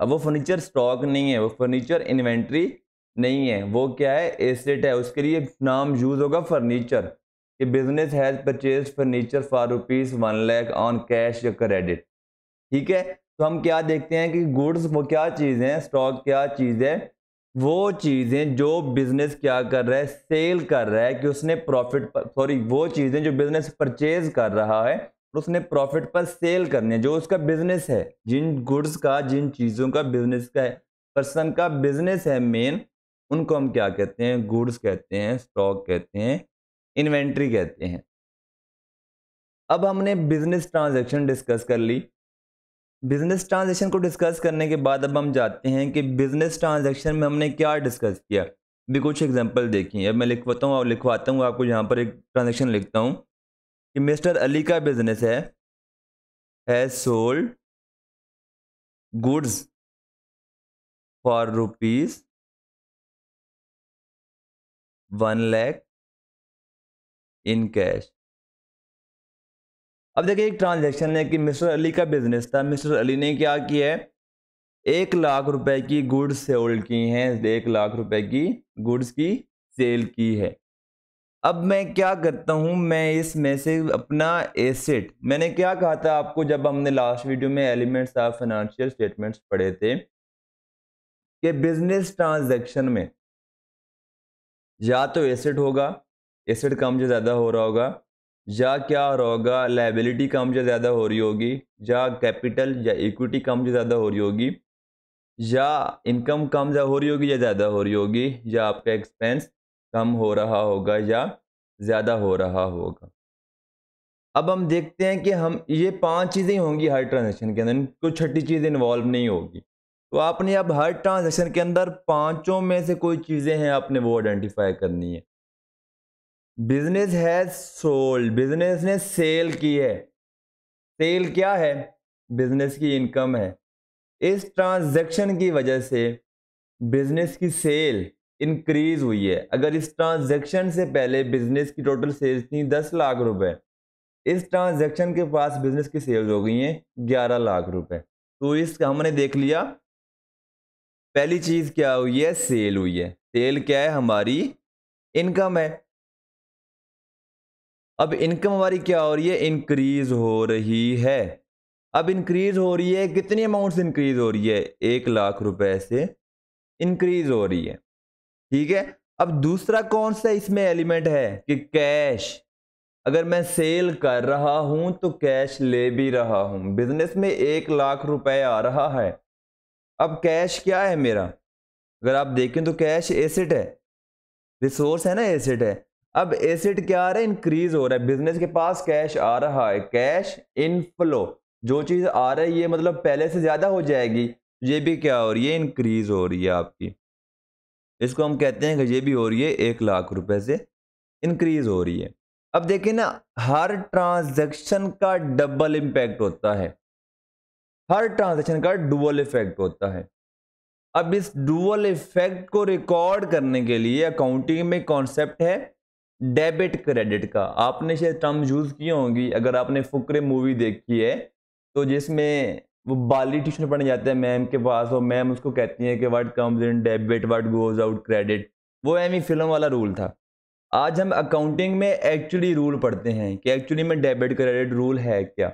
अब वो फर्नीचर स्टॉक नहीं है वो फर्नीचर इन्वेंट्री नहीं है वो क्या है एसेट है उसके लिए नाम यूज़ होगा फर्नीचर कि business has purchase furniture for rupees one lakh on cash या क्रेडिट ठीक है तो हम क्या देखते हैं कि गुड्स वो क्या चीज़ है स्टॉक क्या चीज़ है वो चीज़ें जो बिज़नेस क्या कर रहा है सेल कर रहा है कि उसने प्रॉफिट सॉरी वो चीज़ें जो बिज़नेस परचेज कर रहा है और उसने प्रॉफिट पर सेल करने जो उसका बिजनेस है जिन गुड्स का जिन चीज़ों का बिजनेस का पर्सन का बिजनेस है मेन उनको हम क्या कहते हैं गुड्स कहते हैं स्टॉक कहते हैं इन्वेंट्री कहते हैं अब हमने बिजनेस ट्रांजैक्शन डिस्कस कर ली बिजनेस ट्रांजैक्शन को डिस्कस करने के बाद अब हम जाते हैं कि बिजनेस ट्रांजैक्शन में हमने क्या डिस्कस किया भी कुछ एग्जांपल देखिए अब मैं लिखवाता हूँ और लिखवाता हूँ आपको यहाँ पर एक ट्रांजैक्शन लिखता हूँ कि मिस्टर अली का बिजनेस है has sold goods for rupees one lakh in cash अब देखिए एक ट्रांजैक्शन है कि मिस्टर अली का बिजनेस था मिस्टर अली ने क्या किया है एक लाख रुपए की गुड्स सेल की हैं एक लाख रुपए की गुड्स की सेल की है अब मैं क्या करता हूँ मैं इसमें से अपना एसेट मैंने क्या कहा था आपको जब हमने लास्ट वीडियो में एलिमेंट्स ऑफ फाइनेंशियल स्टेटमेंट्स पढ़े थे कि बिजनेस ट्रांजैक्शन में या तो एसेट होगा एसेट कम से ज़्यादा हो रहा होगा या क्या हो रहा होगा लाइबिलिटी कम से ज़्यादा हो रही होगी या कैपिटल या इक्विटी कम से ज़्यादा हो रही होगी या इनकम कम हो रही होगी या ज़्यादा हो रही होगी या आपका एक्सपेंस कम हो रहा होगा या ज़्यादा हो रहा होगा अब हम देखते हैं कि हम ये पांच चीज़ें होंगी हर ट्रांजेक्शन के अंदर कोई छठी चीज़ इन्वॉल्व नहीं होगी तो आपने अब हर ट्रांजेक्शन के अंदर पांचों में से कोई चीज़ें हैं आपने वो आइडेंटिफाई करनी है बिजनेस है सोल्ड बिजनेस ने सेल की है सेल क्या है बिजनेस की इनकम है इस ट्रांजेक्शन की वजह से बिजनेस की सेल इंक्रीज हुई है अगर इस ट्रांजैक्शन से पहले बिजनेस की टोटल सेल्स थी दस लाख रुपए इस ट्रांजैक्शन के पास बिजनेस की सेल्स हो गई हैं ग्यारह लाख रुपए तो इस हमने देख लिया पहली चीज़ क्या हुई है सेल हुई है सेल क्या है हमारी इनकम है अब इनकम हमारी क्या हो रही है इंक्रीज हो रही है अब इंक्रीज हो रही है कितनी अमाउंट से इंक्रीज हो रही है एक लाख रुपए से इंक्रीज हो रही है ठीक है अब दूसरा कौन सा इसमें एलिमेंट है कि कैश अगर मैं सेल कर रहा हूं तो कैश ले भी रहा हूं बिजनेस में एक लाख रुपए आ रहा है अब कैश क्या है मेरा अगर आप देखें तो कैश एसिड है रिसोर्स है ना एसिड है अब एसिड क्या आ रहा है इंक्रीज हो रहा है बिजनेस के पास कैश आ रहा है कैश इनफ्लो जो चीज़ आ रही है मतलब पहले से ज़्यादा हो जाएगी ये भी क्या हो रही है इंक्रीज हो रही है आपकी इसको हम कहते हैं कि ये भी हो रही है एक लाख रुपए से इंक्रीज हो रही है अब देखिए ना हर ट्रांजैक्शन का डबल इम्पैक्ट होता है हर ट्रांजैक्शन का डुअल इफेक्ट होता है अब इस डुअल इफेक्ट को रिकॉर्ड करने के लिए अकाउंटिंग में कॉन्सेप्ट है डेबिट क्रेडिट का आपने शायद टर्म यूज़ किए होंगी अगर आपने फुकरे मूवी देखी है तो जिसमें वो बाली ट्यूशन पढ़ने जाते हैं मैम के पास और मैम उसको कहती है कि what comes in debit what goes out credit वो एम ही फिल्म वाला रूल था आज हम अकाउंटिंग में एक्चुअली रूल पढ़ते हैं कि एक्चुअली में डेबिट क्रेडिट रूल है क्या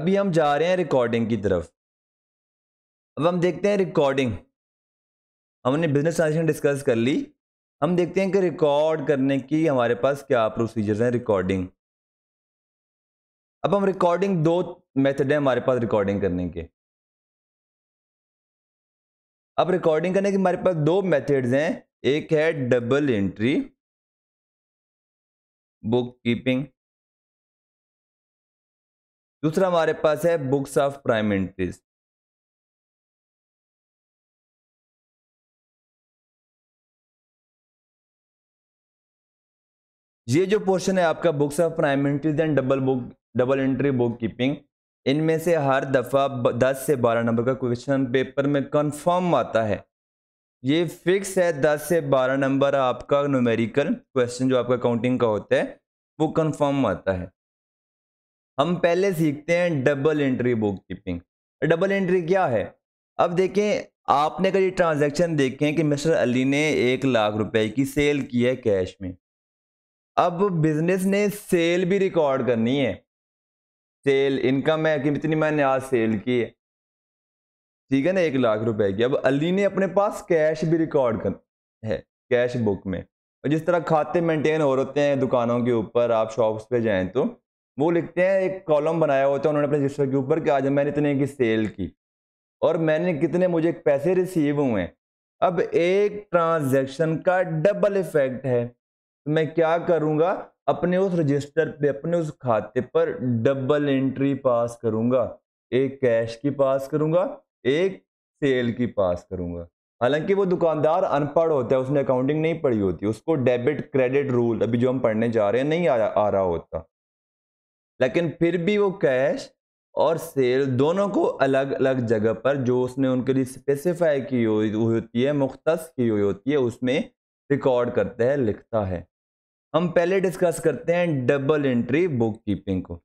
अभी हम जा रहे हैं रिकॉर्डिंग की तरफ अब हम देखते हैं रिकॉर्डिंग हमने बिजनेस ट्रांजेक्शन डिस्कस कर ली हम देखते हैं कि रिकॉर्ड करने की हमारे पास क्या प्रोसीजर्स हैं रिकॉर्डिंग अब हम रिकॉर्डिंग दो मेथड है हमारे पास रिकॉर्डिंग करने के अब रिकॉर्डिंग करने के हमारे पास दो मेथड्स हैं एक है डबल एंट्री बुक कीपिंग दूसरा हमारे पास है बुक्स ऑफ प्राइम एंट्रीज ये जो पोर्शन है आपका books of prime entries and double book double entry book keeping इनमें से हर दफ़ा दस से बारह नंबर का क्वेश्चन पेपर में कन्फर्म आता है ये फिक्स है दस से बारह नंबर आपका न्यूमेरिकल क्वेश्चन जो आपका काउंटिंग का होता है वो कन्फर्म आता है हम पहले सीखते हैं double entry book keeping double entry क्या है अब देखें आपने कभी ट्रांजैक्शन देखें कि मिस्टर अली ने एक लाख रुपए की सेल की है कैश में अब बिजनेस ने सेल भी रिकॉर्ड करनी है सेल इनकम है कि इतनी मैंने आज सेल की है ठीक है ना एक लाख रुपए की अब अली ने अपने पास कैश भी रिकॉर्ड कर है कैश बुक में और जिस तरह खाते मेंटेन हो रहते हैं दुकानों के ऊपर आप शॉप्स पे जाएं तो वो लिखते हैं एक कॉलम बनाया होता है उन्होंने अपने रजिस्टर के ऊपर कि आज मैंने इतने की सेल की और मैंने कितने मुझे पैसे रिसीव हुए हैं अब एक ट्रांजेक्शन का डबल इफेक्ट है तो मैं क्या करूँगा अपने उस रजिस्टर पे अपने उस खाते पर डबल एंट्री पास करूँगा एक कैश की पास करूँगा एक सेल की पास करूँगा हालांकि वो दुकानदार अनपढ़ होता है उसने अकाउंटिंग नहीं पढ़ी होती उसको डेबिट क्रेडिट रूल अभी जो हम पढ़ने जा रहे हैं नहीं आ, आ रहा होता लेकिन फिर भी वो कैश और सेल दोनों को अलग अलग जगह पर जो उसने उनके लिए स्पेसिफाई की हुई होती है मुख्त की हुई होती है उसमें रिकॉर्ड करता है लिखता है हम पहले डिस्कस करते हैं डबल एंट्री बुक कीपिंग को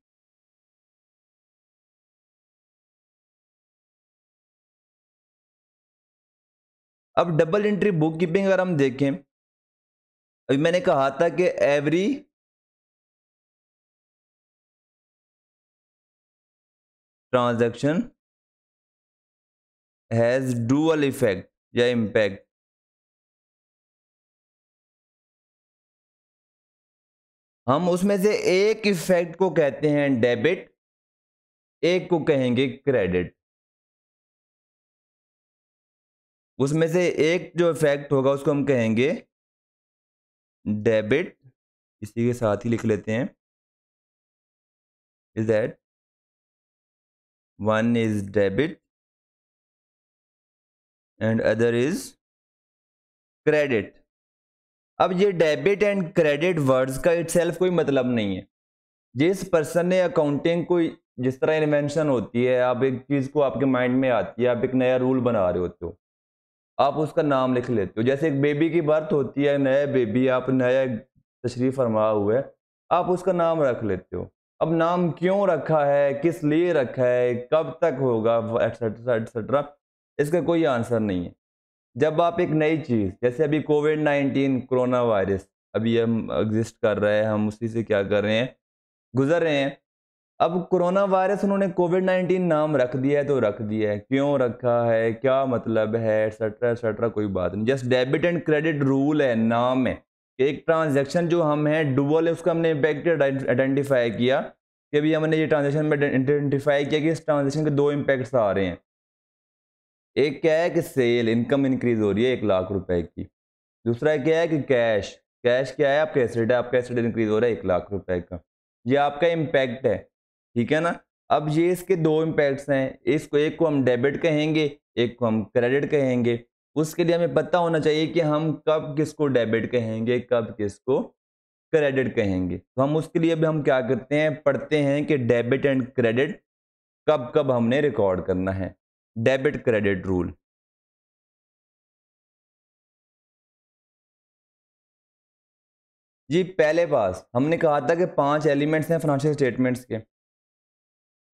अब डबल एंट्री बुक कीपिंग अगर हम देखें अभी मैंने कहा था कि every transaction has dual effect या इंपैक्ट हम उसमें से एक इफेक्ट को कहते हैं डेबिट एक को कहेंगे क्रेडिट उसमें से एक जो इफेक्ट होगा उसको हम कहेंगे डेबिट इसी के साथ ही लिख लेते हैं is that one is debit and other is credit अब ये डेबिट एंड क्रेडिट वर्ड्स का इट कोई मतलब नहीं है जिस पर्सन ने अकाउंटिंग को जिस तरह इन्वेंशन होती है आप एक चीज़ को आपके माइंड में आती है आप एक नया रूल बना रहे होते हो आप उसका नाम लिख लेते हो जैसे एक बेबी की बर्थ होती है नया बेबी आप नया तशरीफ फरमा हुआ है आप उसका नाम रख लेते हो अब नाम क्यों रखा है किस लिए रखा है कब तक होगा एक्सेट्रा एक्सेट्रा इसका कोई आंसर नहीं है जब आप एक नई चीज़ जैसे अभी कोविड नाइन्टीन कोरोना वायरस अभी हम एग्जिस्ट कर रहे हैं हम उसी से क्या कर रहे हैं गुजर रहे हैं अब कोरोना वायरस उन्होंने कोविड नाइन्टीन नाम रख दिया है तो रख दिया है क्यों रखा है क्या मतलब है एक्सेट्रा एक्सेट्रा कोई बात नहीं just debit and credit rule है नाम है एक ट्रांजेक्शन जो हम है डुबल है उसका हमने इम्पैक्ट आइडेंटिफाई किया कि अभी हमने ये ट्रांजेक्शन में आइडेंटिफाई किया कि इस ट्रांजेक्शन के दो इम्पैक्ट्स आ रहे हैं एक क्या है कि सेल इनकम इंक्रीज हो रही है एक लाख रुपए की दूसरा क्या है कि कैश कैश क्या है आपका एसेट है आपका एसेट इंक्रीज हो रहा है एक लाख रुपए का ये आपका इम्पैक्ट है ठीक है ना अब ये इसके दो इम्पैक्ट्स हैं इसको एक को हम डेबिट कहेंगे एक को हम क्रेडिट कहेंगे उसके लिए हमें पता होना चाहिए कि हम कब किसको डेबिट कहेंगे कब किसको क्रेडिट कहेंगे तो हम उसके लिए भी हम क्या करते हैं पढ़ते हैं कि डेबिट एंड क्रेडिट कब कब हमने रिकॉर्ड करना है डेबिट क्रेडिट रूल जी पहले पास हमने कहा था कि पांच एलिमेंट्स हैं फाइनेंशियल स्टेटमेंट्स के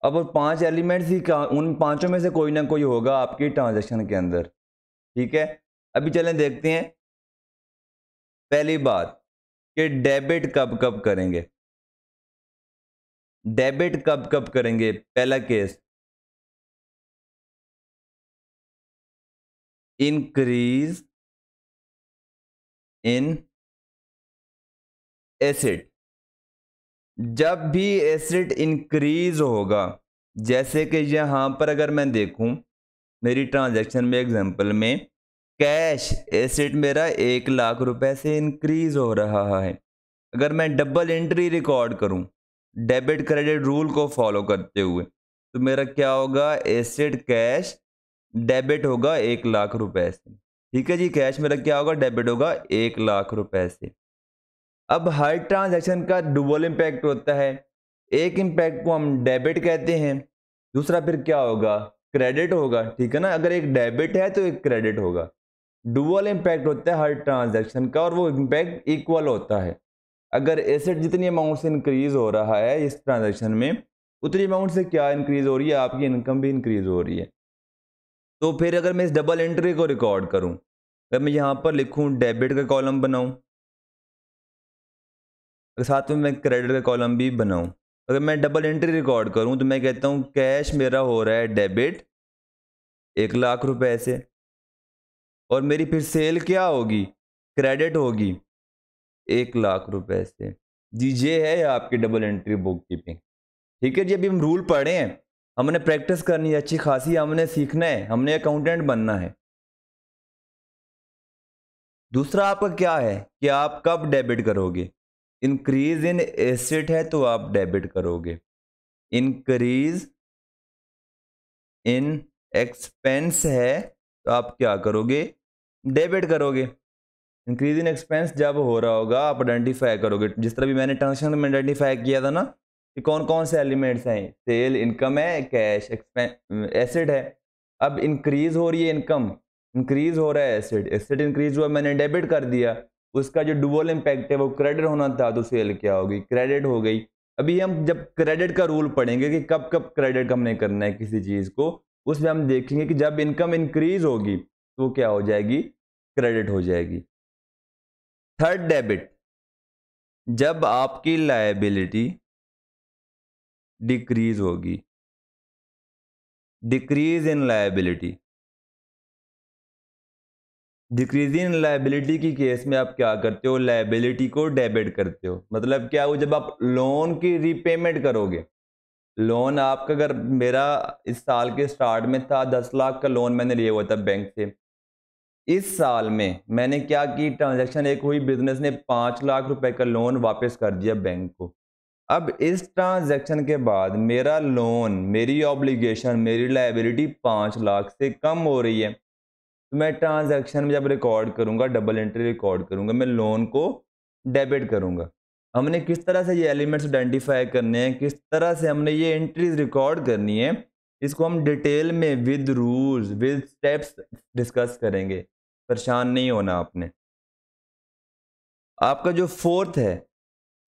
अब पांच एलिमेंट्स ही उन पांचों में से कोई ना कोई होगा आपकी ट्रांजैक्शन के अंदर ठीक है अभी चलें देखते हैं पहली बात कि डेबिट कब कब करेंगे डेबिट कब कब करेंगे पहला केस इंक्रीज इन एसिड जब भी एसिड इंक्रीज होगा जैसे कि यहाँ पर अगर मैं देखूं मेरी ट्रांजैक्शन में एग्जांपल में कैश एसिड मेरा एक लाख रुपए से इंक्रीज हो रहा है अगर मैं डबल एंट्री रिकॉर्ड करूं डेबिट क्रेडिट रूल को फॉलो करते हुए तो मेरा क्या होगा एसिड कैश डेबिट होगा एक लाख रुपए से ठीक है जी कैश मेरा क्या होगा डेबिट होगा एक लाख रुपए से अब हर ट्रांजैक्शन का डुबल इम्पैक्ट होता है एक इम्पैक्ट को हम डेबिट कहते हैं दूसरा फिर क्या होगा क्रेडिट होगा ठीक है ना अगर एक डेबिट है तो एक क्रेडिट होगा डुअल इम्पैक्ट होता है हर ट्रांजैक्शन का और वो इम्पैक्ट इक्वल होता है अगर एसेट जितनी अमाउंट से इंक्रीज़ हो रहा है इस ट्रांजेक्शन में उतनी अमाउंट से क्या इंक्रीज़ हो रही है आपकी इनकम भी इंक्रीज़ हो रही है तो फिर अगर मैं इस डबल एंट्री को रिकॉर्ड करूं अगर मैं यहाँ पर लिखूं डेबिट का कॉलम बनाऊं अगर साथ में मैं क्रेडिट का कॉलम भी बनाऊं अगर मैं डबल एंट्री रिकॉर्ड करूं तो मैं कहता हूं कैश मेरा हो रहा है डेबिट एक लाख रुपए से और मेरी फिर सेल क्या होगी क्रेडिट होगी एक लाख रुपए से जी ये है आपकी डबल एंट्री बुक कीपिंग ठीक है जी अभी हम रूल पढ़े हैं हमने प्रैक्टिस करनी है अच्छी खासी हमने सीखना है हमने अकाउंटेंट बनना है दूसरा आपका क्या है कि आप कब डेबिट करोगे इंक्रीज इन एसेट है तो आप डेबिट करोगे इंक्रीज इन एक्सपेंस है तो आप क्या करोगे डेबिट करोगे इंक्रीज इन एक्सपेंस जब हो रहा होगा आप आइडेंटिफाई करोगे जिस तरह भी मैंने ट्रांजेक्शन में आइडेंटिफाई किया था ना कि कौन कौन से एलिमेंट्स हैं सेल इनकम है कैश एसिड है अब इंक्रीज हो रही है इनकम इंक्रीज हो रहा है एसिड एसिड इंक्रीज हुआ मैंने डेबिट कर दिया उसका जो डुअल इम्पैक्ट है वो क्रेडिट होना था तो सेल क्या होगी क्रेडिट हो गई अभी हम जब क्रेडिट का रूल पढ़ेंगे कि कब कब क्रेडिट हमने करना है किसी चीज़ को उसमें हम देखेंगे कि जब इनकम इंक्रीज होगी तो क्या हो जाएगी क्रेडिट हो जाएगी थर्ड डेबिट जब आपकी लाइबिलिटी डिक्रीज होगी decrease in liability decrease in liability की केस में आप क्या करते हो लाइबिलिटी को डेबिट करते हो मतलब क्या हो जब आप लोन की रीपेमेंट करोगे लोन आपका अगर मेरा इस साल के स्टार्ट में था दस लाख का लोन मैंने लिया हुआ था बैंक से इस साल में मैंने क्या की ट्रांजैक्शन एक हुई बिजनेस ने पाँच लाख रुपए का लोन वापस कर दिया बैंक को अब इस ट्रांजैक्शन के बाद मेरा लोन मेरी ऑब्लिगेशन मेरी लाइबिलिटी पाँच लाख से कम हो रही है तो मैं ट्रांजैक्शन में जब रिकॉर्ड करूँगा डबल एंट्री रिकॉर्ड करूँगा मैं लोन को डेबिट करूँगा हमने किस तरह से ये एलिमेंट्स आइडेंटिफाई करने हैं किस तरह से हमने ये एंट्रीज रिकॉर्ड करनी है इसको हम डिटेल में with rules with steps discuss करेंगे परेशान नहीं होना आपने आपका जो फोर्थ है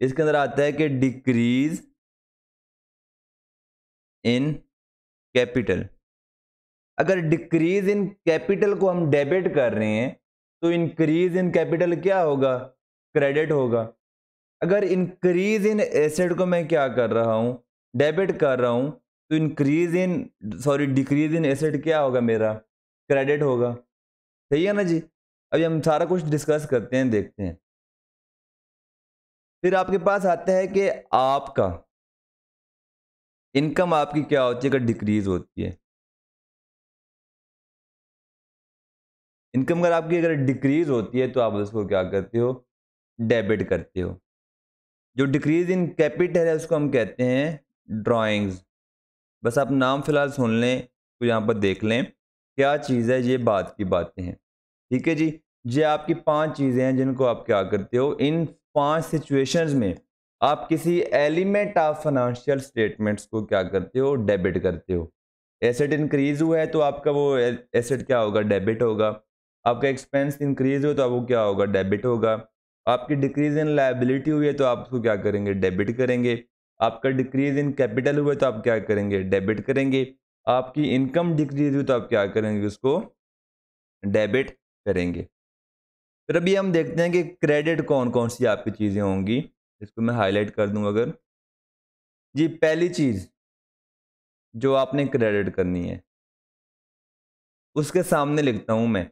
इसके अंदर आता है कि डिक्रीज इन कैपिटल अगर डिक्रीज इन कैपिटल को हम डेबिट कर रहे हैं तो इंक्रीज इन कैपिटल क्या होगा क्रेडिट होगा अगर इंक्रीज इन एसेट को मैं क्या कर रहा हूँ डेबिट कर रहा हूँ तो increase in sorry decrease in asset क्या होगा मेरा क्रेडिट होगा सही है ना जी अभी हम सारा कुछ डिस्कस करते हैं देखते हैं फिर आपके पास आता है कि आपका इनकम आपकी क्या होती है अगर डिक्रीज होती है इनकम अगर आपकी अगर डिक्रीज होती है तो आप उसको क्या करते हो डेबिट करते हो जो डिक्रीज इन कैपिटल है उसको हम कहते हैं ड्राइंग्स बस आप नाम फिलहाल सुन लें तो यहाँ पर देख लें क्या चीज़ है ये बात की बातें हैं ठीक है जी ये आपकी पांच चीज़ें हैं जिनको आप क्या करते हो इन पांच सिचुएशंस में आप किसी एलिमेंट ऑफ फाइनेंशियल स्टेटमेंट्स को क्या करते हो डेबिट करते हो एसेट इंक्रीज हुआ है तो आपका वो एसेट क्या होगा डेबिट होगा आपका एक्सपेंस इंक्रीज हो तो वो क्या होगा डेबिट होगा आपकी डिक्रीज इन लाइबिलिटी हुई है तो आप उसको क्या करेंगे डेबिट करेंगे आपका डिक्रीज इन कैपिटल हुआ तो आप क्या करेंगे डेबिट करेंगे आपकी इनकम डिक्रीज हुई तो आप क्या करेंगे उसको डेबिट करेंगे फिर अभी हम देखते हैं कि क्रेडिट कौन कौन सी आपकी चीज़ें होंगी इसको मैं हाईलाइट कर दूँ अगर जी पहली चीज़ जो आपने क्रेडिट करनी है उसके सामने लिखता हूँ मैं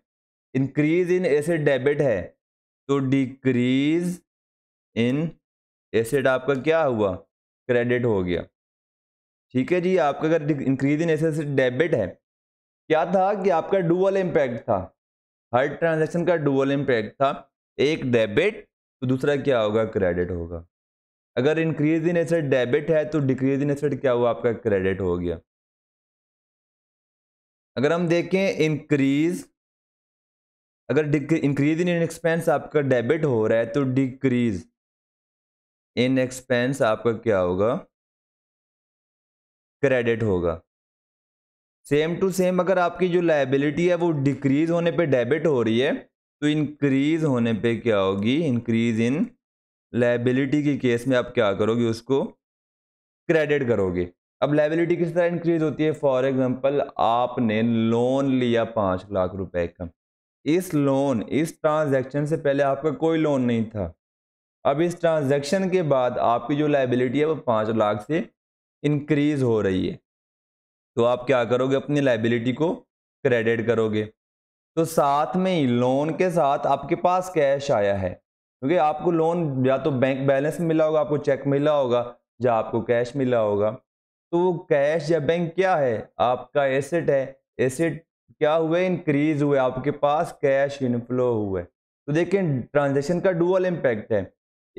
इंक्रीज इन एसिड डेबिट है तो डिक्रीज इन एसेड आपका क्या हुआ क्रेडिट हो गया ठीक है जी आपका अगर इंक्रीज इन एसेस डेबिट है क्या था कि आपका डुअल इम्पैक्ट था हर ट्रांजेक्शन का डुअल इम्पैक्ट था एक डेबिट तो दूसरा क्या होगा क्रेडिट होगा अगर इंक्रीज इन एसेट डेबिट है तो डिक्रीज इन एसेट क्या हुआ आपका क्रेडिट हो गया अगर हम देखें इंक्रीज अगर इंक्रीज इन एक्सपेंस आपका डेबिट हो रहा है तो डिक्रीज इन एक्सपेंस आपका क्या होगा क्रेडिट होगा सेम टू सेम अगर आपकी जो लाइबिलिटी है वो डिक्रीज होने पे डेबिट हो रही है तो इंक्रीज होने पे क्या होगी इंक्रीज इन लाइबिलिटी के केस में आप क्या करोगे उसको क्रेडिट करोगे अब लाइबिलिटी किस तरह इंक्रीज होती है फॉर एग्जांपल आपने लोन लिया पाँच लाख रुपए का इस लोन इस ट्रांजैक्शन से पहले आपका कोई लोन नहीं था अब इस ट्रांजेक्शन के बाद आपकी जो लाइबिलिटी है वो पाँच लाख से इंक्रीज हो रही है तो आप क्या करोगे अपनी लाइबिलिटी को क्रेडिट करोगे तो साथ में ही लोन के साथ आपके पास कैश आया है क्योंकि तो आपको लोन या तो बैंक बैलेंस मिला होगा आपको चेक मिला होगा या आपको कैश मिला होगा तो वो कैश या बैंक क्या है आपका एसेट है एसेट क्या हुए इंक्रीज हुए आपके पास कैश इनफ्लो हुए तो देखें ट्रांजेक्शन का डुअल इम्पैक्ट है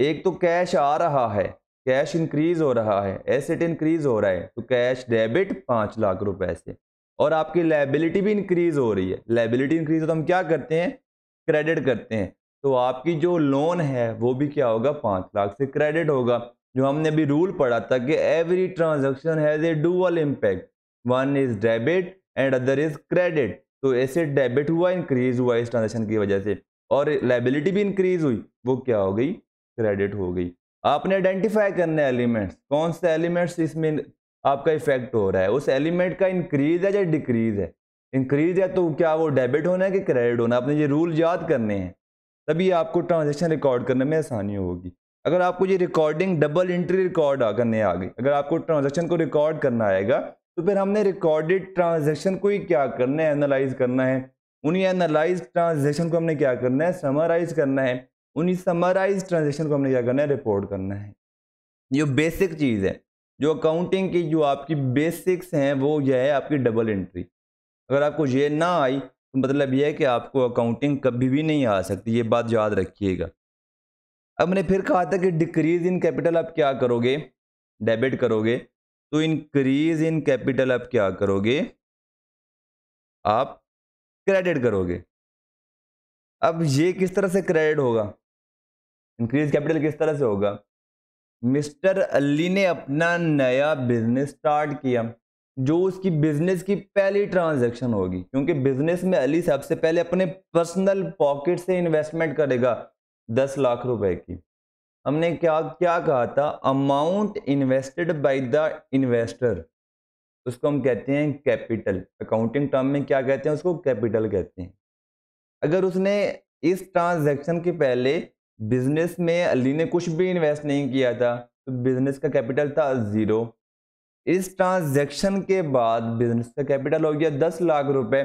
एक तो कैश आ रहा है कैश इंक्रीज हो रहा है एसेट इंक्रीज हो रहा है तो कैश डेबिट पाँच लाख रुपए से और आपकी लाइबिलिटी भी इंक्रीज हो रही है लाइबिलिटी इंक्रीज हो तो हम क्या करते हैं क्रेडिट करते हैं तो आपकी जो लोन है वो भी क्या होगा पाँच लाख से क्रेडिट होगा जो हमने अभी रूल पढ़ा था कि every transaction has a dual impact one is debit and other is credit तो ऐसे डेबिट हुआ इंक्रीज हुआ इस ट्रांजेक्शन की वजह से और लाइबिलिटी भी इंक्रीज हुई वो क्या हो गई क्रेडिट हो गई आपने आइडेंटिफाई करने एलिमेंट्स कौन से एलिमेंट्स इसमें आपका इफेक्ट हो रहा है उस एलिमेंट का इंक्रीज है या डिक्रीज है इंक्रीज है तो क्या वो डेबिट होना है कि क्रेडिट होना आपने ये रूल याद करने हैं तभी आपको ट्रांजेक्शन रिकॉर्ड करने में आसानी होगी अगर आपको ये रिकॉर्डिंग डबल इंट्री रिकॉर्ड करने आ गई अगर आपको ट्रांजेक्शन को रिकॉर्ड करना आएगा तो फिर हमने रिकॉर्डेड ट्रांजेक्शन को ही क्या करना है एनालाइज करना है उन्हीं एनालाइज ट्रांजेक्शन को हमने क्या करना है समराइज करना है उन्हीं समराइज ट्रांजेक्शन को हमने क्या करना है रिपोर्ट करना है जो बेसिक चीज़ है जो अकाउंटिंग की जो आपकी बेसिक्स हैं वो यह है आपकी डबल एंट्री अगर आपको ये ना आई तो मतलब यह है कि आपको अकाउंटिंग कभी भी नहीं आ सकती ये बात याद रखिएगा अब मैंने फिर कहा था कि डिक्रीज इन कैपिटल आप क्या करोगे डेबिट करोगे तो इनक्रीज इन कैपिटल आप क्या करोगे आप क्रेडिट करोगे अब ये किस तरह से क्रेडिट होगा इंक्रीज कैपिटल किस तरह से होगा मिस्टर अली ने अपना नया बिजनेस स्टार्ट किया जो उसकी बिजनेस की पहली ट्रांजैक्शन होगी क्योंकि बिजनेस में अली सबसे पहले अपने पर्सनल पॉकेट से इन्वेस्टमेंट करेगा दस लाख रुपए की हमने क्या क्या कहा था amount invested by the investor उसको हम कहते हैं कैपिटल अकाउंटिंग टर्म में क्या कहते हैं उसको कैपिटल कहते हैं अगर उसने इस ट्रांजेक्शन के पहले बिजनेस में अली ने कुछ भी इन्वेस्ट नहीं किया था तो बिजनेस का कैपिटल था ज़ीरो इस ट्रांजैक्शन के बाद बिजनेस का कैपिटल हो गया दस लाख रुपए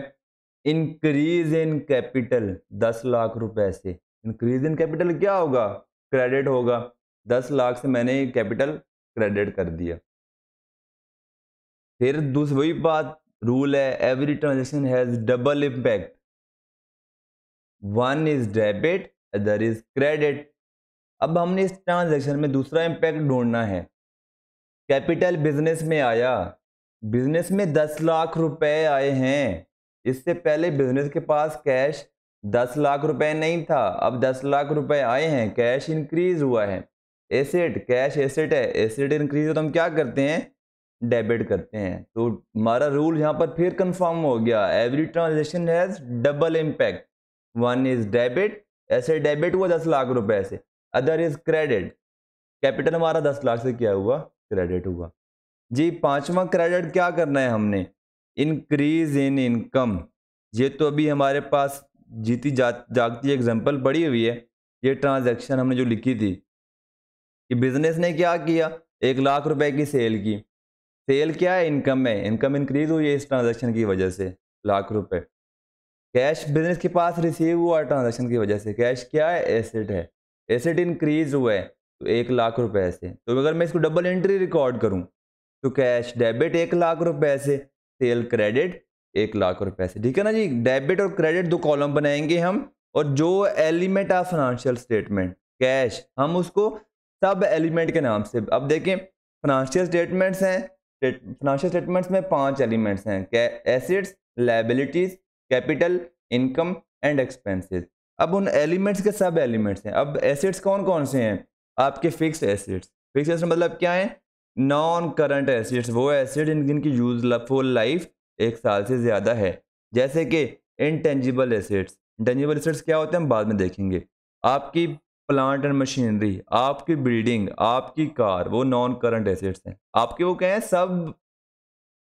इंक्रीज इन कैपिटल दस लाख रुपए से इंक्रीज इन कैपिटल क्या होगा क्रेडिट होगा दस लाख से मैंने कैपिटल क्रेडिट कर दिया फिर दूसरी बात रूल है every transaction has double impact one is debit other is credit अब हमने इस ट्रांजेक्शन में दूसरा इम्पैक्ट ढूंढना है कैपिटल बिजनेस में आया बिजनेस में दस लाख रुपए आए हैं इससे पहले बिजनेस के पास कैश दस लाख रुपए नहीं था अब दस लाख रुपए आए हैं कैश इंक्रीज हुआ है एसेट कैश एसेट है एसेट इंक्रीज हो तो हम क्या करते हैं डेबिट करते हैं तो हमारा रूल यहाँ पर फिर कंफर्म हो गया every transaction has double impact one is debit ऐसे डेबिट हुआ दस लाख रुपए से अदर इज क्रेडिट कैपिटल हमारा दस लाख से क्या हुआ क्रेडिट हुआ जी पांचवा क्रेडिट क्या करना है हमने इंक्रीज इन इनकम ये तो अभी हमारे पास जीती जा जागती एग्जाम्पल पड़ी हुई है ये ट्रांजैक्शन हमने जो लिखी थी कि बिजनेस ने क्या किया एक लाख रुपए की सेल की सेल क्या है इनकम है इनकम इंक्रीज हुई है इस ट्रांजेक्शन की वजह से लाख रुपए कैश बिजनेस के पास रिसीव हुआ ट्रांजेक्शन की वजह से कैश क्या है एसेट है एसेट इंक्रीज हुआ है तो एक लाख रुपए से तो अगर मैं इसको डबल एंट्री रिकॉर्ड करूँ तो कैश डेबिट एक लाख रुपए से सेल क्रेडिट एक लाख रुपए से ठीक है ना जी डेबिट और क्रेडिट दो कॉलम बनाएंगे हम और जो element of financial statement cash हम उसको सब एलिमेंट के नाम से अब देखें फाइनेंशियल स्टेटमेंट्स हैं फाइनेंशियल स्टेटमेंट्स में पांच एलिमेंट्स हैं assets liabilities capital income and expenses अब उन एलिमेंट्स के सब एलिमेंट्स हैं अब एसेट्स कौन कौन से हैं आपके फिक्स एसेट्स फिक्स एसेट मतलब क्या है नॉन करंट एसेट्स वो एसेट जिनकी यूज फुल लाइफ एक साल से ज़्यादा है जैसे कि इनटेंजिबल एसेट्स इंटेंजिबल एसेट्स क्या होते हैं हम बाद में देखेंगे आपकी प्लांट एंड मशीनरी आपकी बिल्डिंग आपकी कार वो नॉन करंट एसेट्स हैं आपके वो क्या हैं सब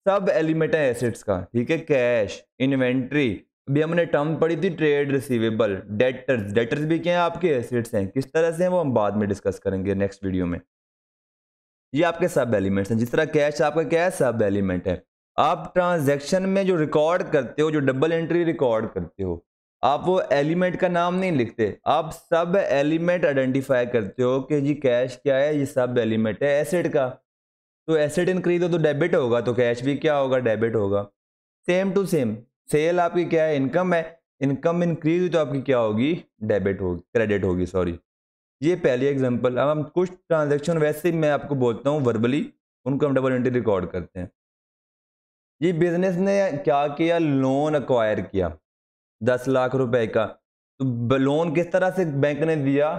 सब एलिमेंट है एसेट्स का ठीक है कैश इन्वेंट्री अभी हमने टर्म पढ़ी थी ट्रेड रिसीवेबल डेटर्स डेटर्स भी क्या है आपके एसेट्स हैं किस तरह से हैं वो हम बाद में डिस्कस करेंगे नेक्स्ट वीडियो में ये आपके सब एलिमेंट्स हैं जिस तरह कैश आपका क्या है सब एलिमेंट है आप ट्रांजेक्शन में जो रिकॉर्ड करते हो जो डबल एंट्री रिकॉर्ड करते हो आप वो एलिमेंट का नाम नहीं लिखते आप सब एलिमेंट आइडेंटिफाई करते हो कि जी कैश क्या है ये सब एलिमेंट है एसेट का तो एसेट इनक्रीज हो तो डेबिट होगा तो कैश भी क्या होगा डेबिट होगा सेम टू सेम सेल आपकी क्या है इनकम है इनकम इंक्रीज हुई तो आपकी क्या होगी डेबिट होगी क्रेडिट होगी सॉरी ये पहली एग्जांपल अब हम कुछ ट्रांजैक्शन वैसे मैं आपको बोलता हूँ वर्बली उनको हम डबल एंट्री रिकॉर्ड करते हैं ये बिजनेस ने क्या किया लोन अक्वायर किया दस लाख रुपए का तो लोन किस तरह से बैंक ने दिया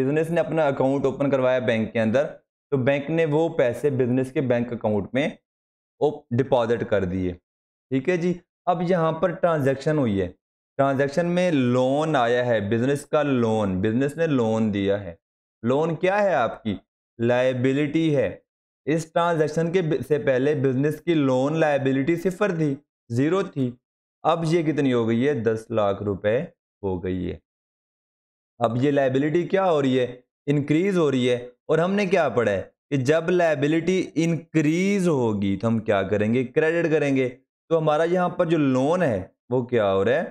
बिजनेस ने अपना अकाउंट ओपन करवाया बैंक के अंदर तो बैंक ने वो पैसे बिजनेस के बैंक अकाउंट में डिपॉजिट कर दिए ठीक है जी अब यहाँ पर ट्रांजैक्शन हुई है ट्रांजैक्शन में लोन आया है बिजनेस का लोन बिजनेस ने लोन दिया है लोन क्या है आपकी लाइबिलिटी है इस ट्रांजैक्शन के से पहले बिजनेस की लोन लाइबिलिटी सिफर थी ज़ीरो थी अब ये कितनी हो गई है दस लाख रुपए हो गई है अब ये लाइबिलिटी क्या हो रही है इंक्रीज हो रही है और हमने क्या पढ़ा है कि जब लाइबिलिटी इंक्रीज होगी तो हम क्या करेंगे क्रेडिट करेंगे तो हमारा यहाँ पर जो लोन है वो क्या हो रहा है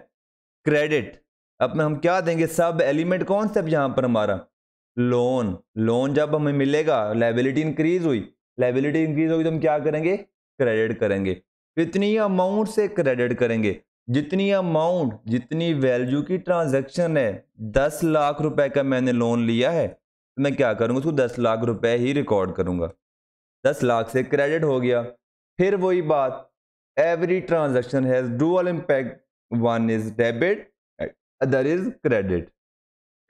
क्रेडिट अब हम क्या देंगे सब एलिमेंट कौन सा यहाँ पर हमारा लोन लोन जब हमें मिलेगा लाइबिलिटी इंक्रीज हुई लाइबिलिटी इंक्रीज होगी तो हम क्या करेंगे क्रेडिट करेंगे कितनी अमाउंट से क्रेडिट करेंगे जितनी अमाउंट जितनी वैल्यू की ट्रांजैक्शन है दस लाख रुपए का मैंने लोन लिया है तो मैं क्या करूँगा उसको दस लाख रुपए ही रिकॉर्ड करूँगा दस लाख से क्रेडिट हो गया फिर वही बात every transaction has dual impact one is debit other is credit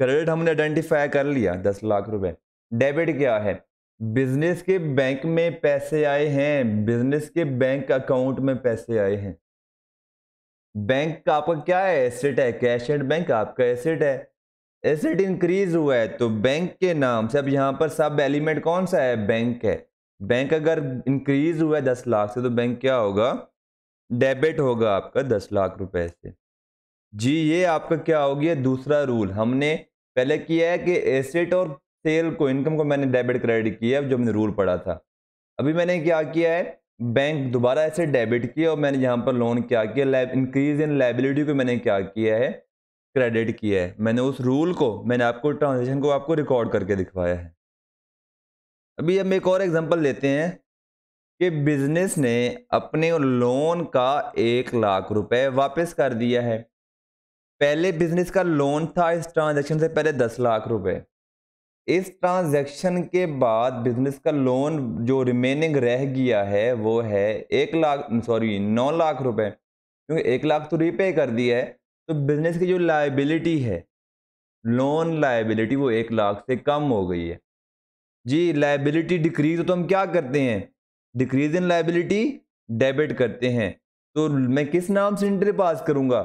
credit हमने आइडेंटिफाई कर लिया दस लाख रुपए डेबिट क्या है बिजनेस के बैंक में पैसे आए हैं बिजनेस के बैंक अकाउंट में पैसे आए हैं बैंक का आपका क्या है एसेट है कैश एंड बैंक आपका एसेट है एसेट इंक्रीज हुआ है तो बैंक के नाम से अब यहाँ पर सब एलिमेंट कौन सा है बैंक है बैंक अगर इंक्रीज हुआ है दस लाख से तो बैंक क्या होगा डेबिट होगा आपका दस लाख रुपए से जी ये आपका क्या हो गया दूसरा रूल हमने पहले किया है कि एसेट और सेल को इनकम को मैंने डेबिट क्रेडिट किया जो हमने रूल पढ़ा था अभी मैंने क्या किया है बैंक दोबारा ऐसे डेबिट किया और मैंने यहाँ पर लोन क्या किया इंक्रीज इन लाइबिलिटी को मैंने क्या किया है क्रेडिट किया है मैंने उस रूल को मैंने आपको ट्रांजेक्शन को आपको रिकॉर्ड करके दिखवाया है अभी हम एक और एग्जांपल लेते हैं कि बिजनेस ने अपने लोन का एक लाख रुपए वापस कर दिया है पहले बिजनेस का लोन था इस ट्रांजेक्शन से पहले दस लाख रुपए इस ट्रांजेक्शन के बाद बिजनेस का लोन जो रिमेनिंग रह गया है वो है एक लाख सॉरी नौ लाख रुपए क्योंकि एक लाख तो रीपे कर दिया है तो बिजनेस की जो लाइबिलिटी है लोन लाइबिलिटी वो एक लाख से कम हो गई है जी लाइबिलिटी डिक्रीज हो तो हम क्या करते हैं डिक्रीज इन लाइबिलिटी डेबिट करते हैं तो मैं किस नाम से इंट्री पास करूंगा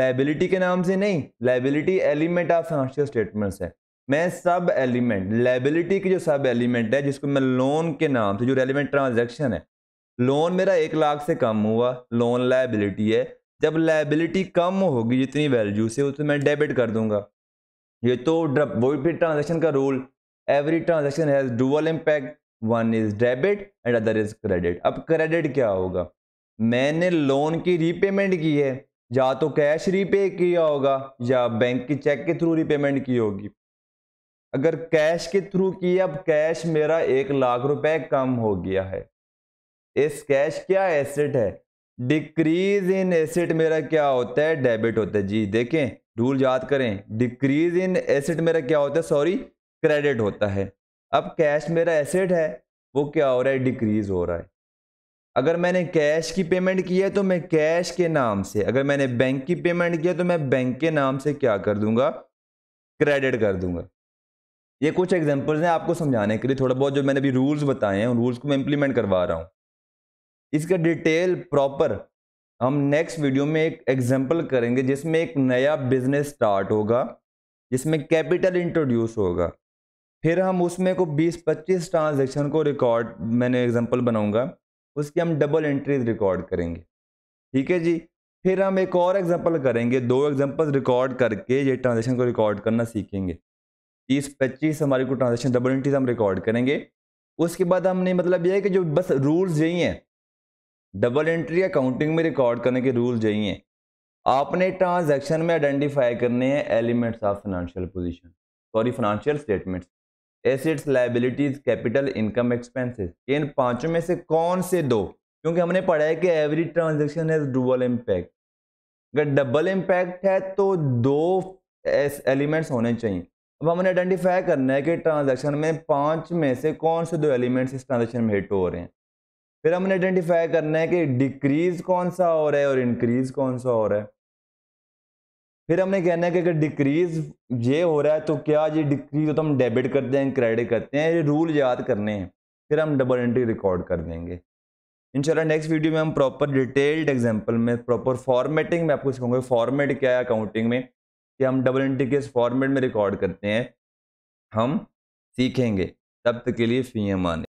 लाइबिलिटी के नाम से नहीं liability element of financial statements है मैं सब एलिमेंट लाइबिलिटी की जो सब एलिमेंट है जिसको मैं लोन के नाम से जो रेलिमेंट ट्रांजेक्शन है लोन मेरा एक लाख से कम हुआ लोन लाइबिलिटी है जब लाइबिलिटी कम होगी जितनी वैल्यू से उसमें मैं डेबिट कर दूंगा ये तो वही फिर ट्रांजेक्शन का rule every transaction has dual impact one is debit and other is credit अब क्रेडिट क्या होगा मैंने लोन की रीपेमेंट की है या तो कैश रीपे किया होगा या बैंक की चेक के थ्रू रीपेमेंट की होगी अगर कैश के थ्रू की अब कैश मेरा एक लाख रुपए कम हो गया है इस कैश क्या एसेट है डिक्रीज इन एसेट मेरा क्या होता है डेबिट होता है जी देखें रूल याद करें डिक्रीज इन एसेट मेरा क्या होता है सॉरी क्रेडिट होता है अब कैश मेरा एसेट है वो क्या हो रहा है डिक्रीज हो रहा है अगर मैंने कैश की पेमेंट की है तो मैं कैश के नाम से अगर मैंने बैंक की पेमेंट किया तो मैं बैंक के नाम से क्या कर दूंगा क्रेडिट कर दूंगा ये कुछ एग्जांपल्स हैं आपको समझाने के लिए थोड़ा बहुत जो मैंने अभी रूल्स बताए हैं उन रूल्स को मैं इंप्लीमेंट करवा रहा हूँ इसका डिटेल प्रॉपर हम नेक्स्ट वीडियो में एक एग्जाम्पल करेंगे जिसमें एक नया बिजनेस स्टार्ट होगा जिसमें कैपिटल इंट्रोड्यूस होगा फिर हम उसमें को 20-25 ट्रांजेक्शन को रिकॉर्ड मैंने एग्जाम्पल बनाऊंगा उसकी हम डबल एंट्रीज रिकॉर्ड करेंगे ठीक है जी फिर हम एक और एग्जाम्पल करेंगे दो एग्जाम्पल रिकॉर्ड करके ये ट्रांजेक्शन को रिकॉर्ड करना सीखेंगे तीस पच्चीस हमारे को ट्रांजेक्शन डबल एंट्रीज हम रिकॉर्ड करेंगे उसके बाद हमने मतलब यह है कि जो बस रूल्स यही हैं डबल एंट्री अकाउंटिंग में रिकॉर्ड करने के रूल यही हैं आपने ट्रांजैक्शन में आइडेंटिफाई करने हैं elements of financial position sorry financial statements assets liabilities capital income expenses इन पांचों में से कौन से दो क्योंकि हमने पढ़ा है कि every transaction has double impact अगर डबल इम्पैक्ट है तो दो एलिमेंट्स होने चाहिए अब हमने आइडेंटिफाई करना है कि ट्रांजेक्शन में पाँच में से कौन से दो एलिमेंट्स इस ट्रांजेक्शन में हिट हो रहे हैं फिर हमने आइडेंटिफाई करना है कि डिक्रीज कौन सा हो रहा है और इंक्रीज कौन सा हो रहा है फिर हमने कहना है कि अगर डिक्रीज ये हो रहा है तो क्या ये डिक्रीज तो हम डेबिट करते हैं क्रेडिट करते हैं ये रूल याद करने हैं फिर हम डबल एंट्री रिकॉर्ड कर देंगे इंशाल्लाह नेक्स्ट वीडियो में हम प्रॉपर डिटेल्ड एग्जाम्पल में प्रॉपर फॉर्मेटिंग में आपको सिखाऊंगे फॉर्मेट क्या है अकाउंटिंग में कि हम डबल एंट्री किस फॉर्मेट में रिकॉर्ड करते हैं हम सीखेंगे तब तक के लिए फी आने